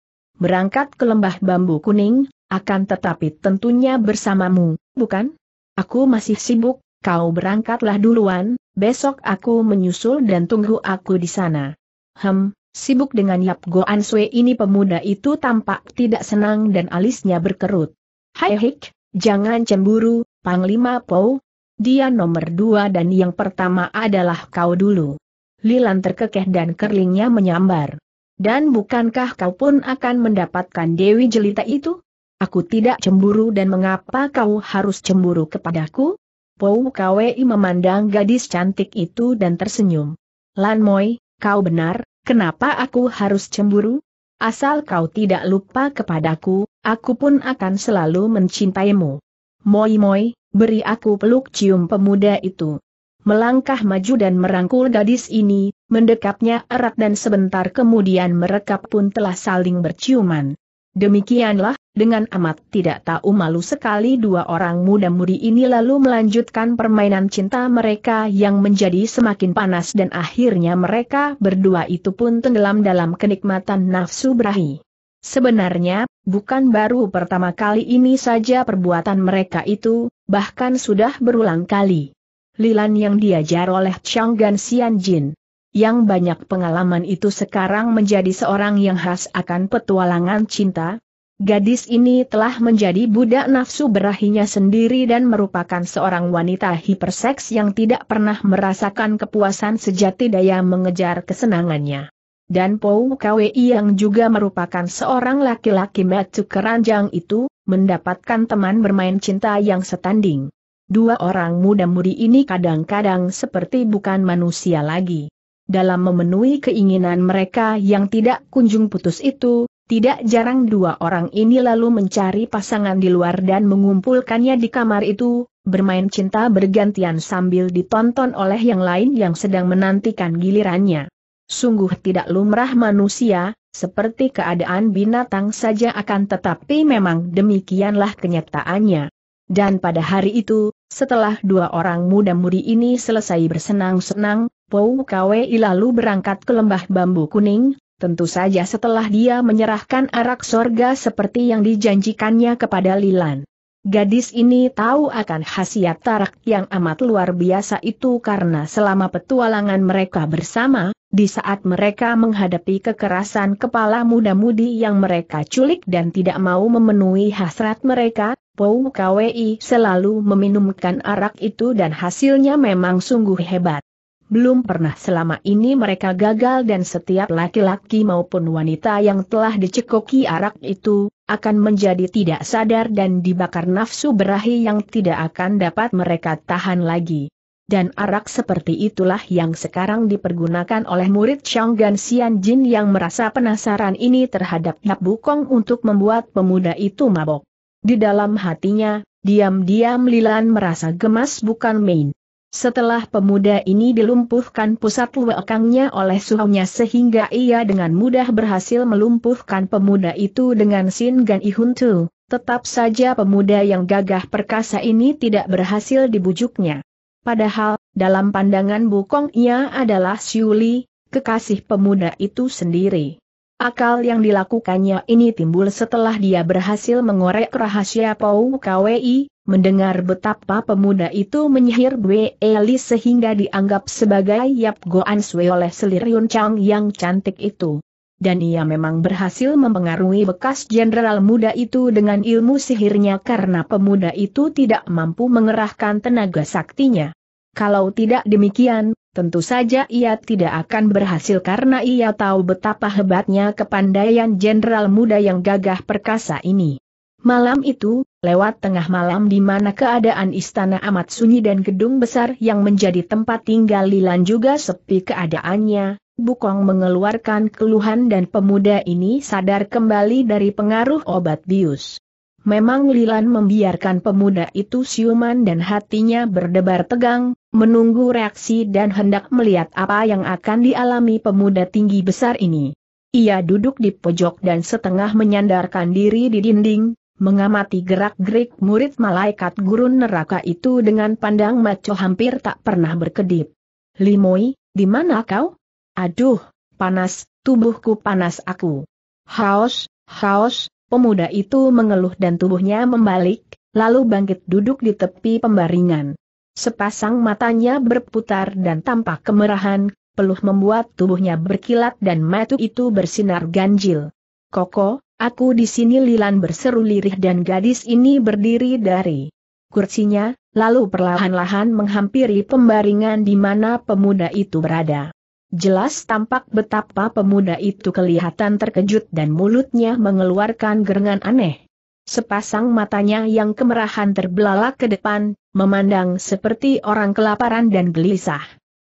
berangkat ke lembah bambu kuning, akan tetapi tentunya bersamamu, bukan? Aku masih sibuk, Kau berangkatlah duluan, besok aku menyusul dan tunggu aku di sana. Hem, sibuk dengan Yap Goan Sue ini pemuda itu tampak tidak senang dan alisnya berkerut. Hai hik, jangan cemburu, Panglima Po. Dia nomor dua dan yang pertama adalah kau dulu. Lilan terkekeh dan kerlingnya menyambar. Dan bukankah kau pun akan mendapatkan Dewi Jelita itu? Aku tidak cemburu dan mengapa kau harus cemburu kepadaku? Pou Kwei memandang gadis cantik itu dan tersenyum. Lan Moi, kau benar, kenapa aku harus cemburu? Asal kau tidak lupa kepadaku, aku pun akan selalu mencintaimu. Moi Moi, beri aku peluk cium pemuda itu. Melangkah maju dan merangkul gadis ini, mendekapnya erat dan sebentar kemudian mereka pun telah saling berciuman. Demikianlah, dengan amat tidak tahu malu sekali dua orang muda muri ini lalu melanjutkan permainan cinta mereka yang menjadi semakin panas dan akhirnya mereka berdua itu pun tenggelam dalam kenikmatan nafsu berahi. Sebenarnya, bukan baru pertama kali ini saja perbuatan mereka itu, bahkan sudah berulang kali. Lilan yang diajar oleh Chang Gan Xian Jin yang banyak pengalaman itu sekarang menjadi seorang yang khas akan petualangan cinta. Gadis ini telah menjadi budak nafsu berahinya sendiri dan merupakan seorang wanita hiperseks yang tidak pernah merasakan kepuasan sejati daya mengejar kesenangannya. Dan Pou Kwi yang juga merupakan seorang laki-laki metu keranjang itu, mendapatkan teman bermain cinta yang setanding. Dua orang muda-mudi ini kadang-kadang seperti bukan manusia lagi. Dalam memenuhi keinginan mereka yang tidak kunjung putus itu, tidak jarang dua orang ini lalu mencari pasangan di luar dan mengumpulkannya di kamar itu, bermain cinta bergantian sambil ditonton oleh yang lain yang sedang menantikan gilirannya. Sungguh tidak lumrah manusia, seperti keadaan binatang saja akan tetapi memang demikianlah kenyataannya. Dan pada hari itu, setelah dua orang muda-mudi ini selesai bersenang-senang, Pou Kwei lalu berangkat ke lembah bambu kuning, tentu saja setelah dia menyerahkan arak sorga seperti yang dijanjikannya kepada Lilan. Gadis ini tahu akan khasiat tarak yang amat luar biasa itu karena selama petualangan mereka bersama, di saat mereka menghadapi kekerasan kepala muda-mudi yang mereka culik dan tidak mau memenuhi hasrat mereka, Pou Kwei selalu meminumkan arak itu dan hasilnya memang sungguh hebat belum pernah selama ini mereka gagal dan setiap laki-laki maupun wanita yang telah dicekoki arak itu, akan menjadi tidak sadar dan dibakar nafsu berahi yang tidak akan dapat mereka tahan lagi. Dan arak seperti itulah yang sekarang dipergunakan oleh murid Shanggan Xian Jin yang merasa penasaran ini terhadap Yap Bukong untuk membuat pemuda itu mabok. Di dalam hatinya, diam-diam Lilan merasa gemas bukan main. Setelah pemuda ini dilumpuhkan pusat lewakangnya oleh suhunya sehingga ia dengan mudah berhasil melumpuhkan pemuda itu dengan Sin Gan ihuntu. tetap saja pemuda yang gagah perkasa ini tidak berhasil dibujuknya. Padahal, dalam pandangan Bukong ia adalah Siuli, kekasih pemuda itu sendiri. Akal yang dilakukannya ini timbul setelah dia berhasil mengorek rahasia Pau Kwei, Mendengar betapa pemuda itu menyihir Bwe Eli sehingga dianggap sebagai Yap Goan Sui oleh selir Yun Chang yang cantik itu. Dan ia memang berhasil mempengaruhi bekas jenderal muda itu dengan ilmu sihirnya karena pemuda itu tidak mampu mengerahkan tenaga saktinya. Kalau tidak demikian, tentu saja ia tidak akan berhasil karena ia tahu betapa hebatnya kepandaian jenderal muda yang gagah perkasa ini. Malam itu, lewat tengah malam di mana keadaan istana amat sunyi dan gedung besar yang menjadi tempat tinggal Lilan juga sepi keadaannya, Bukong mengeluarkan keluhan dan pemuda ini sadar kembali dari pengaruh obat bius. Memang Lilan membiarkan pemuda itu siuman dan hatinya berdebar tegang, menunggu reaksi dan hendak melihat apa yang akan dialami pemuda tinggi besar ini. Ia duduk di pojok dan setengah menyandarkan diri di dinding, mengamati gerak-gerik murid malaikat gurun neraka itu dengan pandang maco hampir tak pernah berkedip. Limoi, di mana kau? Aduh, panas, tubuhku panas aku. Haus, haus, pemuda itu mengeluh dan tubuhnya membalik, lalu bangkit duduk di tepi pembaringan. Sepasang matanya berputar dan tampak kemerahan, peluh membuat tubuhnya berkilat dan matu itu bersinar ganjil. Koko, Aku di sini Lilan berseru lirih dan gadis ini berdiri dari kursinya, lalu perlahan-lahan menghampiri pembaringan di mana pemuda itu berada. Jelas tampak betapa pemuda itu kelihatan terkejut dan mulutnya mengeluarkan gerengan aneh. Sepasang matanya yang kemerahan terbelalak ke depan, memandang seperti orang kelaparan dan gelisah.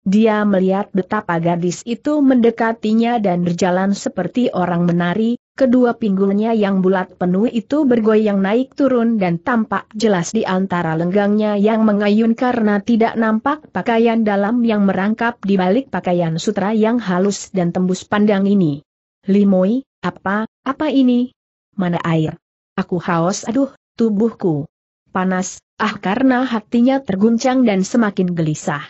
Dia melihat betapa gadis itu mendekatinya dan berjalan seperti orang menari, Kedua pinggulnya yang bulat penuh itu bergoyang naik turun dan tampak jelas di antara lenggangnya yang mengayun karena tidak nampak pakaian dalam yang merangkap di balik pakaian sutra yang halus dan tembus pandang ini. Limoi, apa, apa ini? Mana air? Aku haus aduh, tubuhku. Panas, ah karena hatinya terguncang dan semakin gelisah.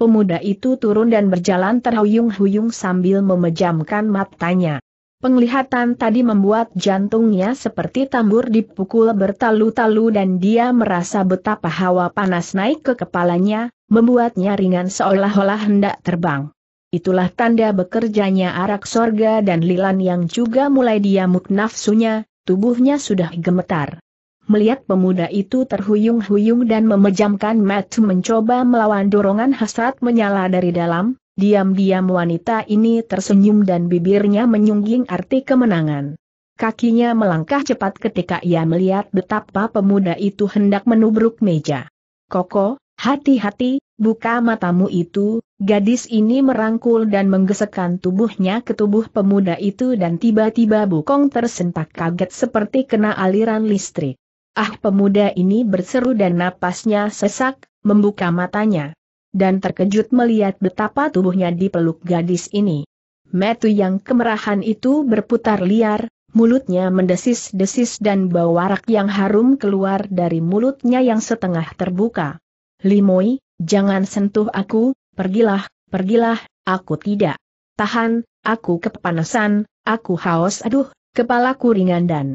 Pemuda itu turun dan berjalan terhuyung-huyung sambil memejamkan matanya. Penglihatan tadi membuat jantungnya seperti tambur dipukul bertalu-talu dan dia merasa betapa hawa panas naik ke kepalanya, membuatnya ringan seolah-olah hendak terbang. Itulah tanda bekerjanya arak sorga dan lilan yang juga mulai diamuk nafsunya, tubuhnya sudah gemetar. Melihat pemuda itu terhuyung-huyung dan memejamkan mata mencoba melawan dorongan hasrat menyala dari dalam, Diam-diam wanita ini tersenyum dan bibirnya menyungging arti kemenangan. Kakinya melangkah cepat ketika ia melihat betapa pemuda itu hendak menubruk meja. Koko, hati-hati, buka matamu itu, gadis ini merangkul dan menggesekkan tubuhnya ke tubuh pemuda itu dan tiba-tiba bukong tersentak kaget seperti kena aliran listrik. Ah pemuda ini berseru dan napasnya sesak, membuka matanya dan terkejut melihat betapa tubuhnya dipeluk gadis ini. Metu yang kemerahan itu berputar liar, mulutnya mendesis-desis dan bau warak yang harum keluar dari mulutnya yang setengah terbuka. Limoi, jangan sentuh aku, pergilah, pergilah, aku tidak. Tahan, aku kepanasan, aku haus aduh, kepalaku ringan dan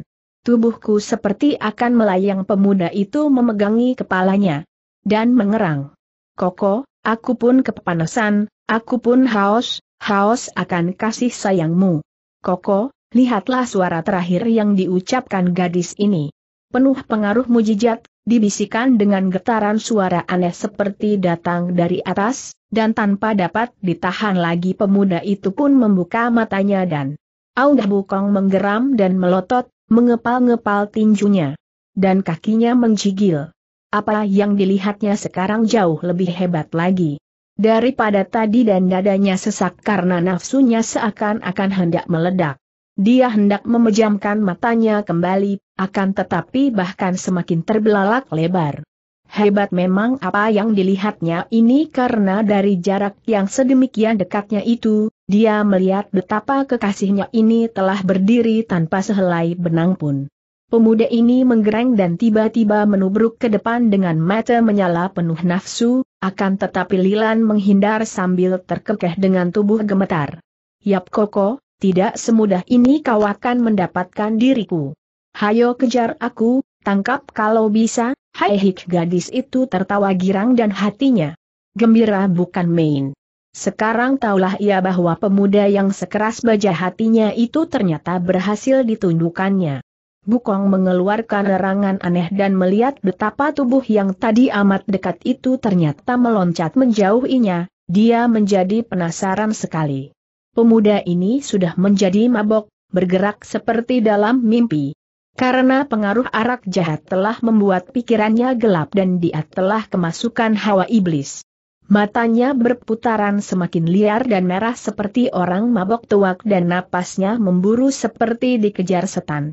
tubuhku seperti akan melayang pemuda itu memegangi kepalanya. Dan mengerang. Koko, Aku pun kepanasan, aku pun haus, haus akan kasih sayangmu. Koko, lihatlah suara terakhir yang diucapkan gadis ini. Penuh pengaruh mujijat, dibisikan dengan getaran suara aneh seperti datang dari atas, dan tanpa dapat ditahan lagi pemuda itu pun membuka matanya dan Aungah Bukong menggeram dan melotot, mengepal-ngepal tinjunya. Dan kakinya menjigil apa yang dilihatnya sekarang jauh lebih hebat lagi. Daripada tadi dan dadanya sesak karena nafsunya seakan-akan hendak meledak. Dia hendak memejamkan matanya kembali, akan tetapi bahkan semakin terbelalak lebar. Hebat memang apa yang dilihatnya ini karena dari jarak yang sedemikian dekatnya itu, dia melihat betapa kekasihnya ini telah berdiri tanpa sehelai benang pun. Pemuda ini menggereng dan tiba-tiba menubruk ke depan dengan mata menyala penuh nafsu, akan tetapi Lilan menghindar sambil terkekeh dengan tubuh gemetar. Yap Koko, tidak semudah ini kau akan mendapatkan diriku. Hayo kejar aku, tangkap kalau bisa, hai gadis itu tertawa girang dan hatinya. Gembira bukan main. Sekarang taulah ia bahwa pemuda yang sekeras baja hatinya itu ternyata berhasil ditundukannya. Bukong mengeluarkan erangan aneh dan melihat betapa tubuh yang tadi amat dekat itu ternyata meloncat menjauhinya, dia menjadi penasaran sekali. Pemuda ini sudah menjadi mabok, bergerak seperti dalam mimpi. Karena pengaruh arak jahat telah membuat pikirannya gelap dan dia telah kemasukan hawa iblis. Matanya berputaran semakin liar dan merah seperti orang mabok tuak dan napasnya memburu seperti dikejar setan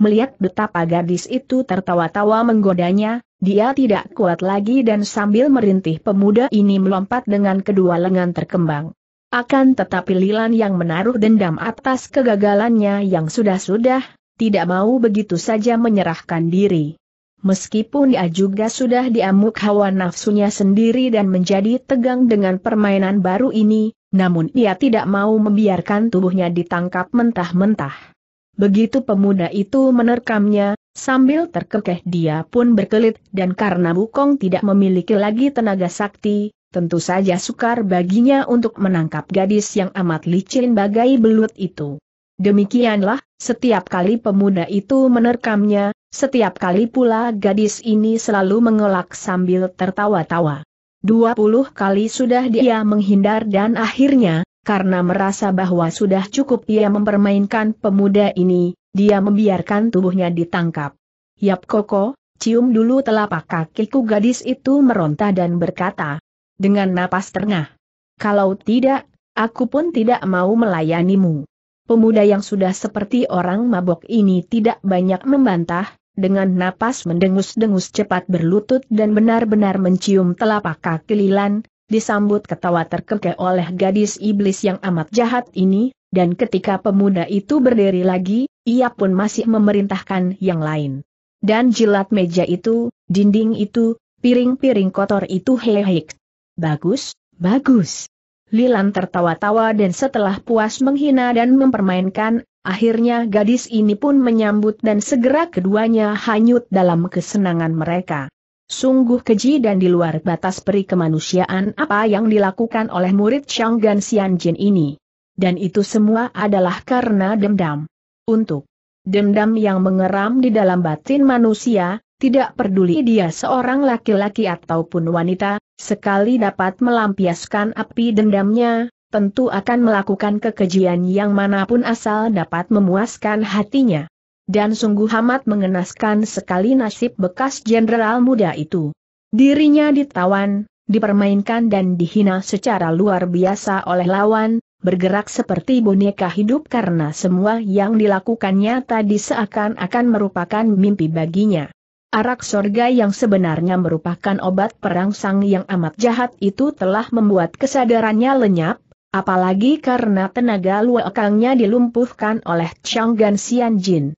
melihat betapa gadis itu tertawa-tawa menggodanya, dia tidak kuat lagi dan sambil merintih pemuda ini melompat dengan kedua lengan terkembang. Akan tetapi Lilan yang menaruh dendam atas kegagalannya yang sudah-sudah, tidak mau begitu saja menyerahkan diri. Meskipun dia juga sudah diamuk hawa nafsunya sendiri dan menjadi tegang dengan permainan baru ini, namun ia tidak mau membiarkan tubuhnya ditangkap mentah-mentah. Begitu pemuda itu menerkamnya, sambil terkekeh dia pun berkelit dan karena Bukong tidak memiliki lagi tenaga sakti, tentu saja sukar baginya untuk menangkap gadis yang amat licin bagai belut itu. Demikianlah, setiap kali pemuda itu menerkamnya, setiap kali pula gadis ini selalu mengelak sambil tertawa-tawa. Dua puluh kali sudah dia menghindar dan akhirnya, karena merasa bahwa sudah cukup ia mempermainkan pemuda ini, dia membiarkan tubuhnya ditangkap. Yap Koko, cium dulu telapak kakiku gadis itu meronta dan berkata, dengan napas terengah. Kalau tidak, aku pun tidak mau melayanimu. Pemuda yang sudah seperti orang mabok ini tidak banyak membantah, dengan napas mendengus-dengus cepat berlutut dan benar-benar mencium telapak kaki Lilan, disambut ketawa terkekeh oleh gadis iblis yang amat jahat ini, dan ketika pemuda itu berdiri lagi, ia pun masih memerintahkan yang lain. Dan jilat meja itu, dinding itu, piring-piring kotor itu hehek. Bagus, bagus. Lilan tertawa-tawa dan setelah puas menghina dan mempermainkan, akhirnya gadis ini pun menyambut dan segera keduanya hanyut dalam kesenangan mereka. Sungguh keji dan di luar batas peri kemanusiaan apa yang dilakukan oleh murid Shanggan Xianjin ini. Dan itu semua adalah karena dendam. Untuk dendam yang mengeram di dalam batin manusia, tidak peduli dia seorang laki-laki ataupun wanita, sekali dapat melampiaskan api dendamnya, tentu akan melakukan kekejian yang manapun asal dapat memuaskan hatinya. Dan sungguh amat mengenaskan sekali nasib bekas jenderal muda itu. Dirinya ditawan, dipermainkan dan dihina secara luar biasa oleh lawan, bergerak seperti boneka hidup karena semua yang dilakukannya tadi seakan-akan merupakan mimpi baginya. Arak sorga yang sebenarnya merupakan obat perangsang yang amat jahat itu telah membuat kesadarannya lenyap, apalagi karena tenaga luakangnya dilumpuhkan oleh Chang Gan Xian Jin.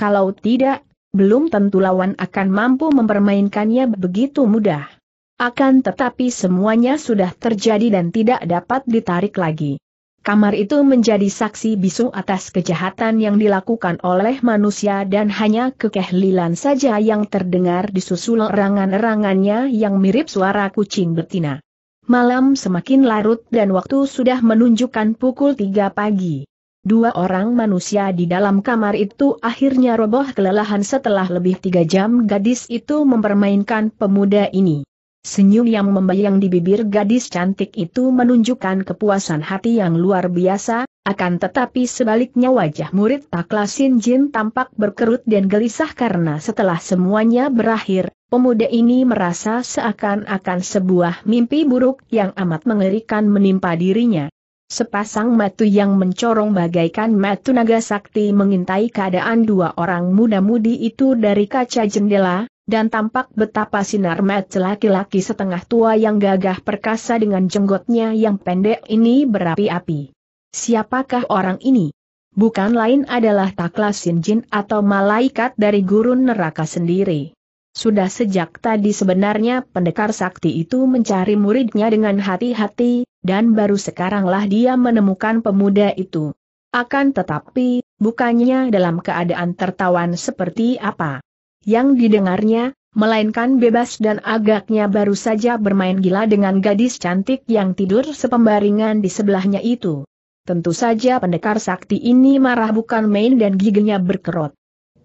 Kalau tidak, belum tentu lawan akan mampu mempermainkannya begitu mudah. Akan tetapi semuanya sudah terjadi dan tidak dapat ditarik lagi. Kamar itu menjadi saksi bisu atas kejahatan yang dilakukan oleh manusia dan hanya kekehlilan saja yang terdengar disusul erangan-erangannya yang mirip suara kucing betina. Malam semakin larut dan waktu sudah menunjukkan pukul 3 pagi. Dua orang manusia di dalam kamar itu akhirnya roboh kelelahan setelah lebih tiga jam gadis itu mempermainkan pemuda ini. Senyum yang membayang di bibir gadis cantik itu menunjukkan kepuasan hati yang luar biasa, akan tetapi sebaliknya wajah murid Takla Jin tampak berkerut dan gelisah karena setelah semuanya berakhir, pemuda ini merasa seakan-akan sebuah mimpi buruk yang amat mengerikan menimpa dirinya. Sepasang matu yang mencorong bagaikan matu naga sakti mengintai keadaan dua orang muda-mudi itu dari kaca jendela, dan tampak betapa sinar mata laki-laki setengah tua yang gagah perkasa dengan jenggotnya yang pendek ini berapi-api. Siapakah orang ini? Bukan lain adalah Takla Sinjin atau malaikat dari gurun neraka sendiri. Sudah sejak tadi sebenarnya pendekar sakti itu mencari muridnya dengan hati-hati, dan baru sekaranglah dia menemukan pemuda itu. Akan tetapi, bukannya dalam keadaan tertawan seperti apa. Yang didengarnya, melainkan bebas dan agaknya baru saja bermain gila dengan gadis cantik yang tidur sepembaringan di sebelahnya itu. Tentu saja pendekar sakti ini marah bukan main dan giginya berkerut.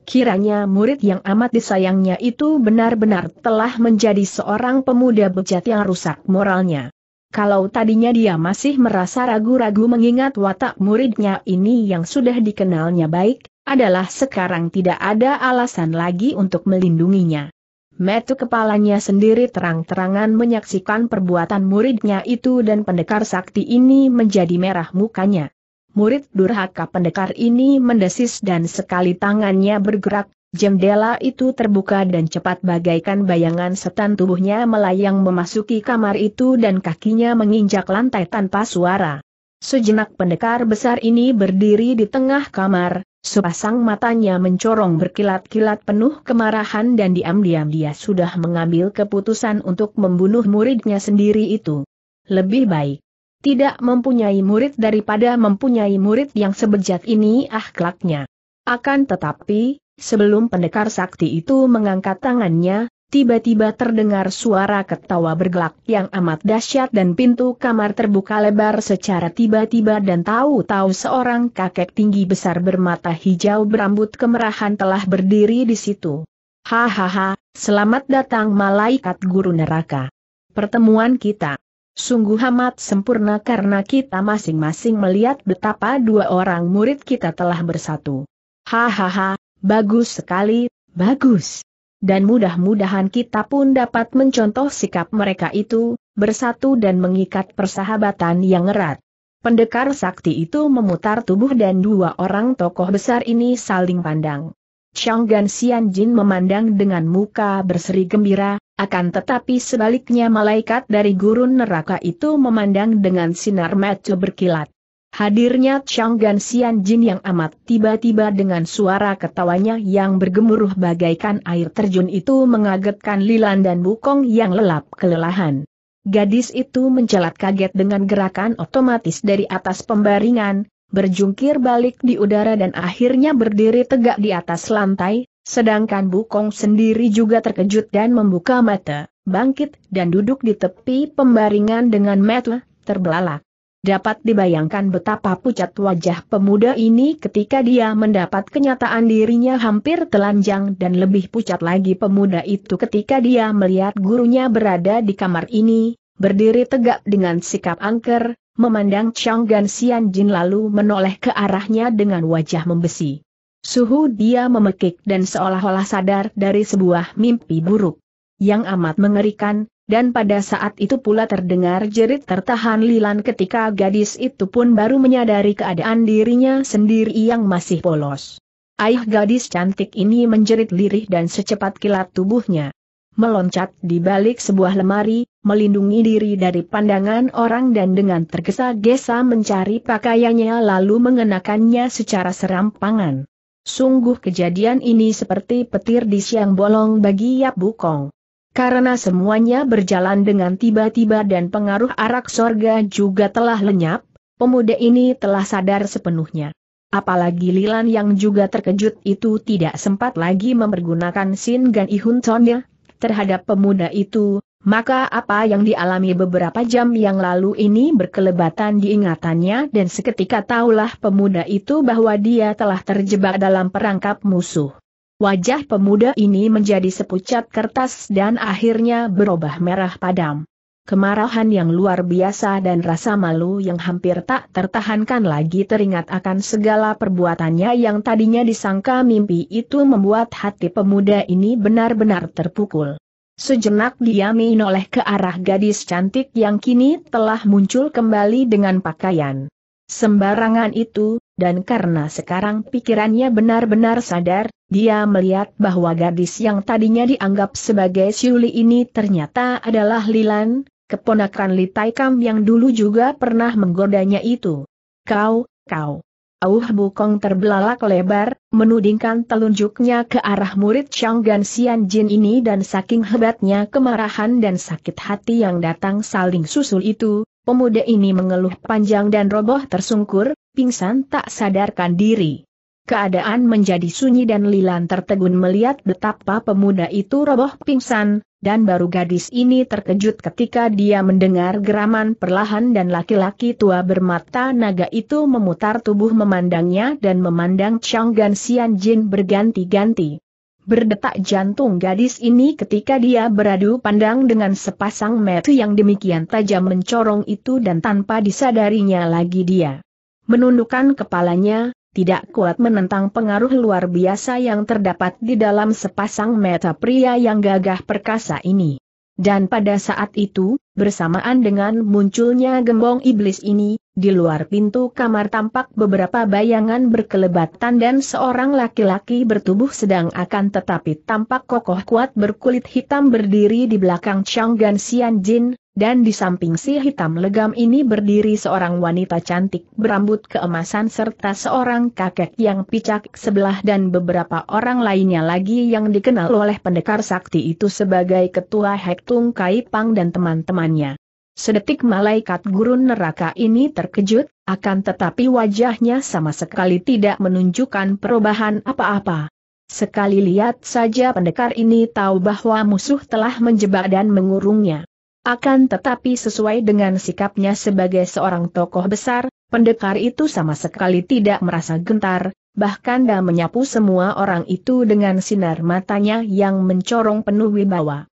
Kiranya murid yang amat disayangnya itu benar-benar telah menjadi seorang pemuda bejat yang rusak moralnya. Kalau tadinya dia masih merasa ragu-ragu mengingat watak muridnya ini yang sudah dikenalnya baik, adalah sekarang tidak ada alasan lagi untuk melindunginya. Metu kepalanya sendiri terang-terangan menyaksikan perbuatan muridnya itu dan pendekar sakti ini menjadi merah mukanya murid durhaka pendekar ini mendesis dan sekali tangannya bergerak, jendela itu terbuka dan cepat bagaikan bayangan setan tubuhnya melayang memasuki kamar itu dan kakinya menginjak lantai tanpa suara. Sejenak pendekar besar ini berdiri di tengah kamar, sepasang matanya mencorong berkilat-kilat penuh kemarahan dan diam-diam dia sudah mengambil keputusan untuk membunuh muridnya sendiri itu. Lebih baik tidak mempunyai murid daripada mempunyai murid yang sebejat ini akhlaknya. Akan tetapi, sebelum pendekar sakti itu mengangkat tangannya, tiba-tiba terdengar suara ketawa bergelak yang amat dahsyat dan pintu kamar terbuka lebar secara tiba-tiba dan tahu-tahu seorang kakek tinggi besar bermata hijau berambut kemerahan telah berdiri di situ. Hahaha, selamat datang malaikat guru neraka. Pertemuan kita Sungguh amat sempurna karena kita masing-masing melihat betapa dua orang murid kita telah bersatu. Hahaha, bagus sekali, bagus. Dan mudah-mudahan kita pun dapat mencontoh sikap mereka itu, bersatu dan mengikat persahabatan yang erat. Pendekar sakti itu memutar tubuh dan dua orang tokoh besar ini saling pandang. Chang Gan Xian Jin memandang dengan muka berseri gembira, akan tetapi sebaliknya malaikat dari gurun neraka itu memandang dengan sinar mata berkilat. Hadirnya Chang Gan Xian Jin yang amat tiba-tiba dengan suara ketawanya yang bergemuruh bagaikan air terjun itu mengagetkan Lilan dan Bukong yang lelap kelelahan. Gadis itu mencelat kaget dengan gerakan otomatis dari atas pembaringan, berjungkir balik di udara dan akhirnya berdiri tegak di atas lantai, sedangkan Bukong sendiri juga terkejut dan membuka mata, bangkit dan duduk di tepi pembaringan dengan mata terbelalak. Dapat dibayangkan betapa pucat wajah pemuda ini ketika dia mendapat kenyataan dirinya hampir telanjang dan lebih pucat lagi pemuda itu ketika dia melihat gurunya berada di kamar ini, berdiri tegak dengan sikap angker, memandang Chang Gan Xian Jin lalu menoleh ke arahnya dengan wajah membesi. Suhu dia memekik dan seolah-olah sadar dari sebuah mimpi buruk. Yang amat mengerikan, dan pada saat itu pula terdengar jerit tertahan Lilan ketika gadis itu pun baru menyadari keadaan dirinya sendiri yang masih polos. Ayah gadis cantik ini menjerit lirih dan secepat kilat tubuhnya meloncat di balik sebuah lemari, melindungi diri dari pandangan orang dan dengan tergesa-gesa mencari pakaiannya lalu mengenakannya secara serampangan. Sungguh kejadian ini seperti petir di siang bolong bagi Yap Bukong. Karena semuanya berjalan dengan tiba-tiba dan pengaruh arak sorga juga telah lenyap, pemuda ini telah sadar sepenuhnya. Apalagi Lilan yang juga terkejut itu tidak sempat lagi mempergunakan Sin Gan Ihun Tonnya, terhadap pemuda itu, maka apa yang dialami beberapa jam yang lalu ini berkelebatan diingatannya dan seketika tahulah pemuda itu bahwa dia telah terjebak dalam perangkap musuh. Wajah pemuda ini menjadi sepucat kertas dan akhirnya berubah merah padam. Kemarahan yang luar biasa dan rasa malu yang hampir tak tertahankan lagi teringat akan segala perbuatannya yang tadinya disangka mimpi itu membuat hati pemuda ini benar-benar terpukul. Sejenak dia oleh ke arah gadis cantik yang kini telah muncul kembali dengan pakaian sembarangan itu, dan karena sekarang pikirannya benar-benar sadar, dia melihat bahwa gadis yang tadinya dianggap sebagai Siuli ini ternyata adalah Lilan, keponakan Li Taikam yang dulu juga pernah menggodanya itu. Kau, kau. Auh Bukong terbelalak lebar, menudingkan telunjuknya ke arah murid Changgan Xianjin Jin ini dan saking hebatnya kemarahan dan sakit hati yang datang saling susul itu, pemuda ini mengeluh panjang dan roboh tersungkur, pingsan tak sadarkan diri keadaan menjadi sunyi dan Lilan tertegun melihat betapa pemuda itu roboh pingsan, dan baru gadis ini terkejut ketika dia mendengar geraman perlahan dan laki-laki tua bermata naga itu memutar tubuh memandangnya dan memandang Chang Gan Xian Jin berganti-ganti. Berdetak jantung gadis ini ketika dia beradu pandang dengan sepasang metu yang demikian tajam mencorong itu dan tanpa disadarinya lagi dia. Menundukkan kepalanya, tidak kuat menentang pengaruh luar biasa yang terdapat di dalam sepasang mata pria yang gagah perkasa ini. Dan pada saat itu, bersamaan dengan munculnya gembong iblis ini, di luar pintu kamar tampak beberapa bayangan berkelebatan dan seorang laki-laki bertubuh sedang akan tetapi tampak kokoh kuat berkulit hitam berdiri di belakang Chang Gan Xian Jin, dan di samping si hitam legam ini berdiri seorang wanita cantik berambut keemasan serta seorang kakek yang picak sebelah dan beberapa orang lainnya lagi yang dikenal oleh pendekar sakti itu sebagai ketua Hektung Kai Pang dan teman-temannya. Sedetik malaikat gurun neraka ini terkejut, akan tetapi wajahnya sama sekali tidak menunjukkan perubahan apa-apa. Sekali lihat saja pendekar ini tahu bahwa musuh telah menjebak dan mengurungnya. Akan tetapi sesuai dengan sikapnya sebagai seorang tokoh besar, pendekar itu sama sekali tidak merasa gentar, bahkan dah menyapu semua orang itu dengan sinar matanya yang mencorong penuh wibawa.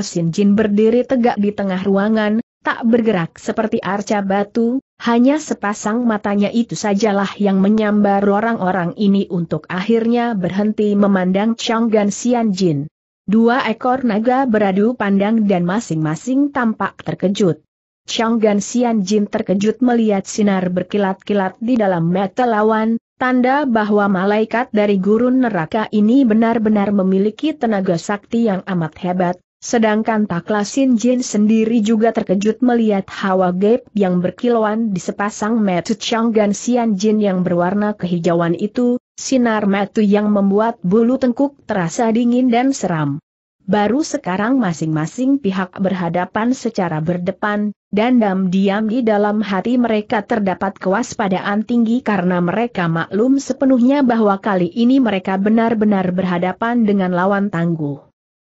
Sin Jin berdiri tegak di tengah ruangan, tak bergerak seperti arca batu, hanya sepasang matanya itu sajalah yang menyambar orang-orang ini untuk akhirnya berhenti memandang Sian Jin. Dua ekor naga beradu pandang dan masing-masing tampak terkejut. Sian Jin terkejut melihat sinar berkilat-kilat di dalam mata lawan, tanda bahwa malaikat dari gurun neraka ini benar-benar memiliki tenaga sakti yang amat hebat, Sedangkan Taklasin Jin sendiri juga terkejut melihat hawa gap yang berkilauan di sepasang metu Changgan Sian Jin yang berwarna kehijauan itu, sinar metu yang membuat bulu tengkuk terasa dingin dan seram. Baru sekarang masing-masing pihak berhadapan secara berdepan, dan diam-diam di dalam hati mereka terdapat kewaspadaan tinggi karena mereka maklum sepenuhnya bahwa kali ini mereka benar-benar berhadapan dengan lawan tangguh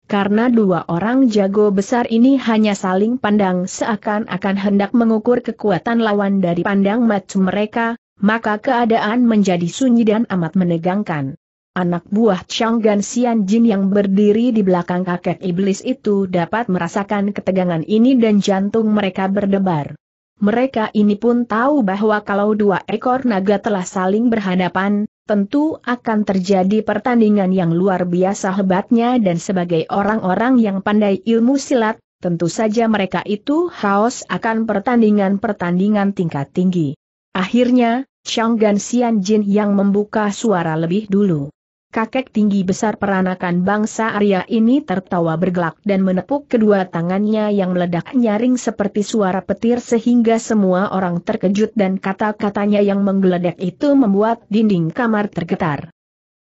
karena dua orang jago besar ini hanya saling pandang seakan-akan hendak mengukur kekuatan lawan dari pandang mata mereka, maka keadaan menjadi sunyi dan amat menegangkan. Anak buah Changgan Xian Jin yang berdiri di belakang kakek iblis itu dapat merasakan ketegangan ini dan jantung mereka berdebar. Mereka ini pun tahu bahwa kalau dua ekor naga telah saling berhadapan, tentu akan terjadi pertandingan yang luar biasa hebatnya dan sebagai orang-orang yang pandai ilmu silat, tentu saja mereka itu haus akan pertandingan-pertandingan tingkat tinggi. Akhirnya, Chang Gan Xian Jin yang membuka suara lebih dulu kakek tinggi besar peranakan bangsa Arya ini tertawa bergelak dan menepuk kedua tangannya yang meledak nyaring seperti suara petir sehingga semua orang terkejut dan kata-katanya yang menggeledek itu membuat dinding kamar tergetar.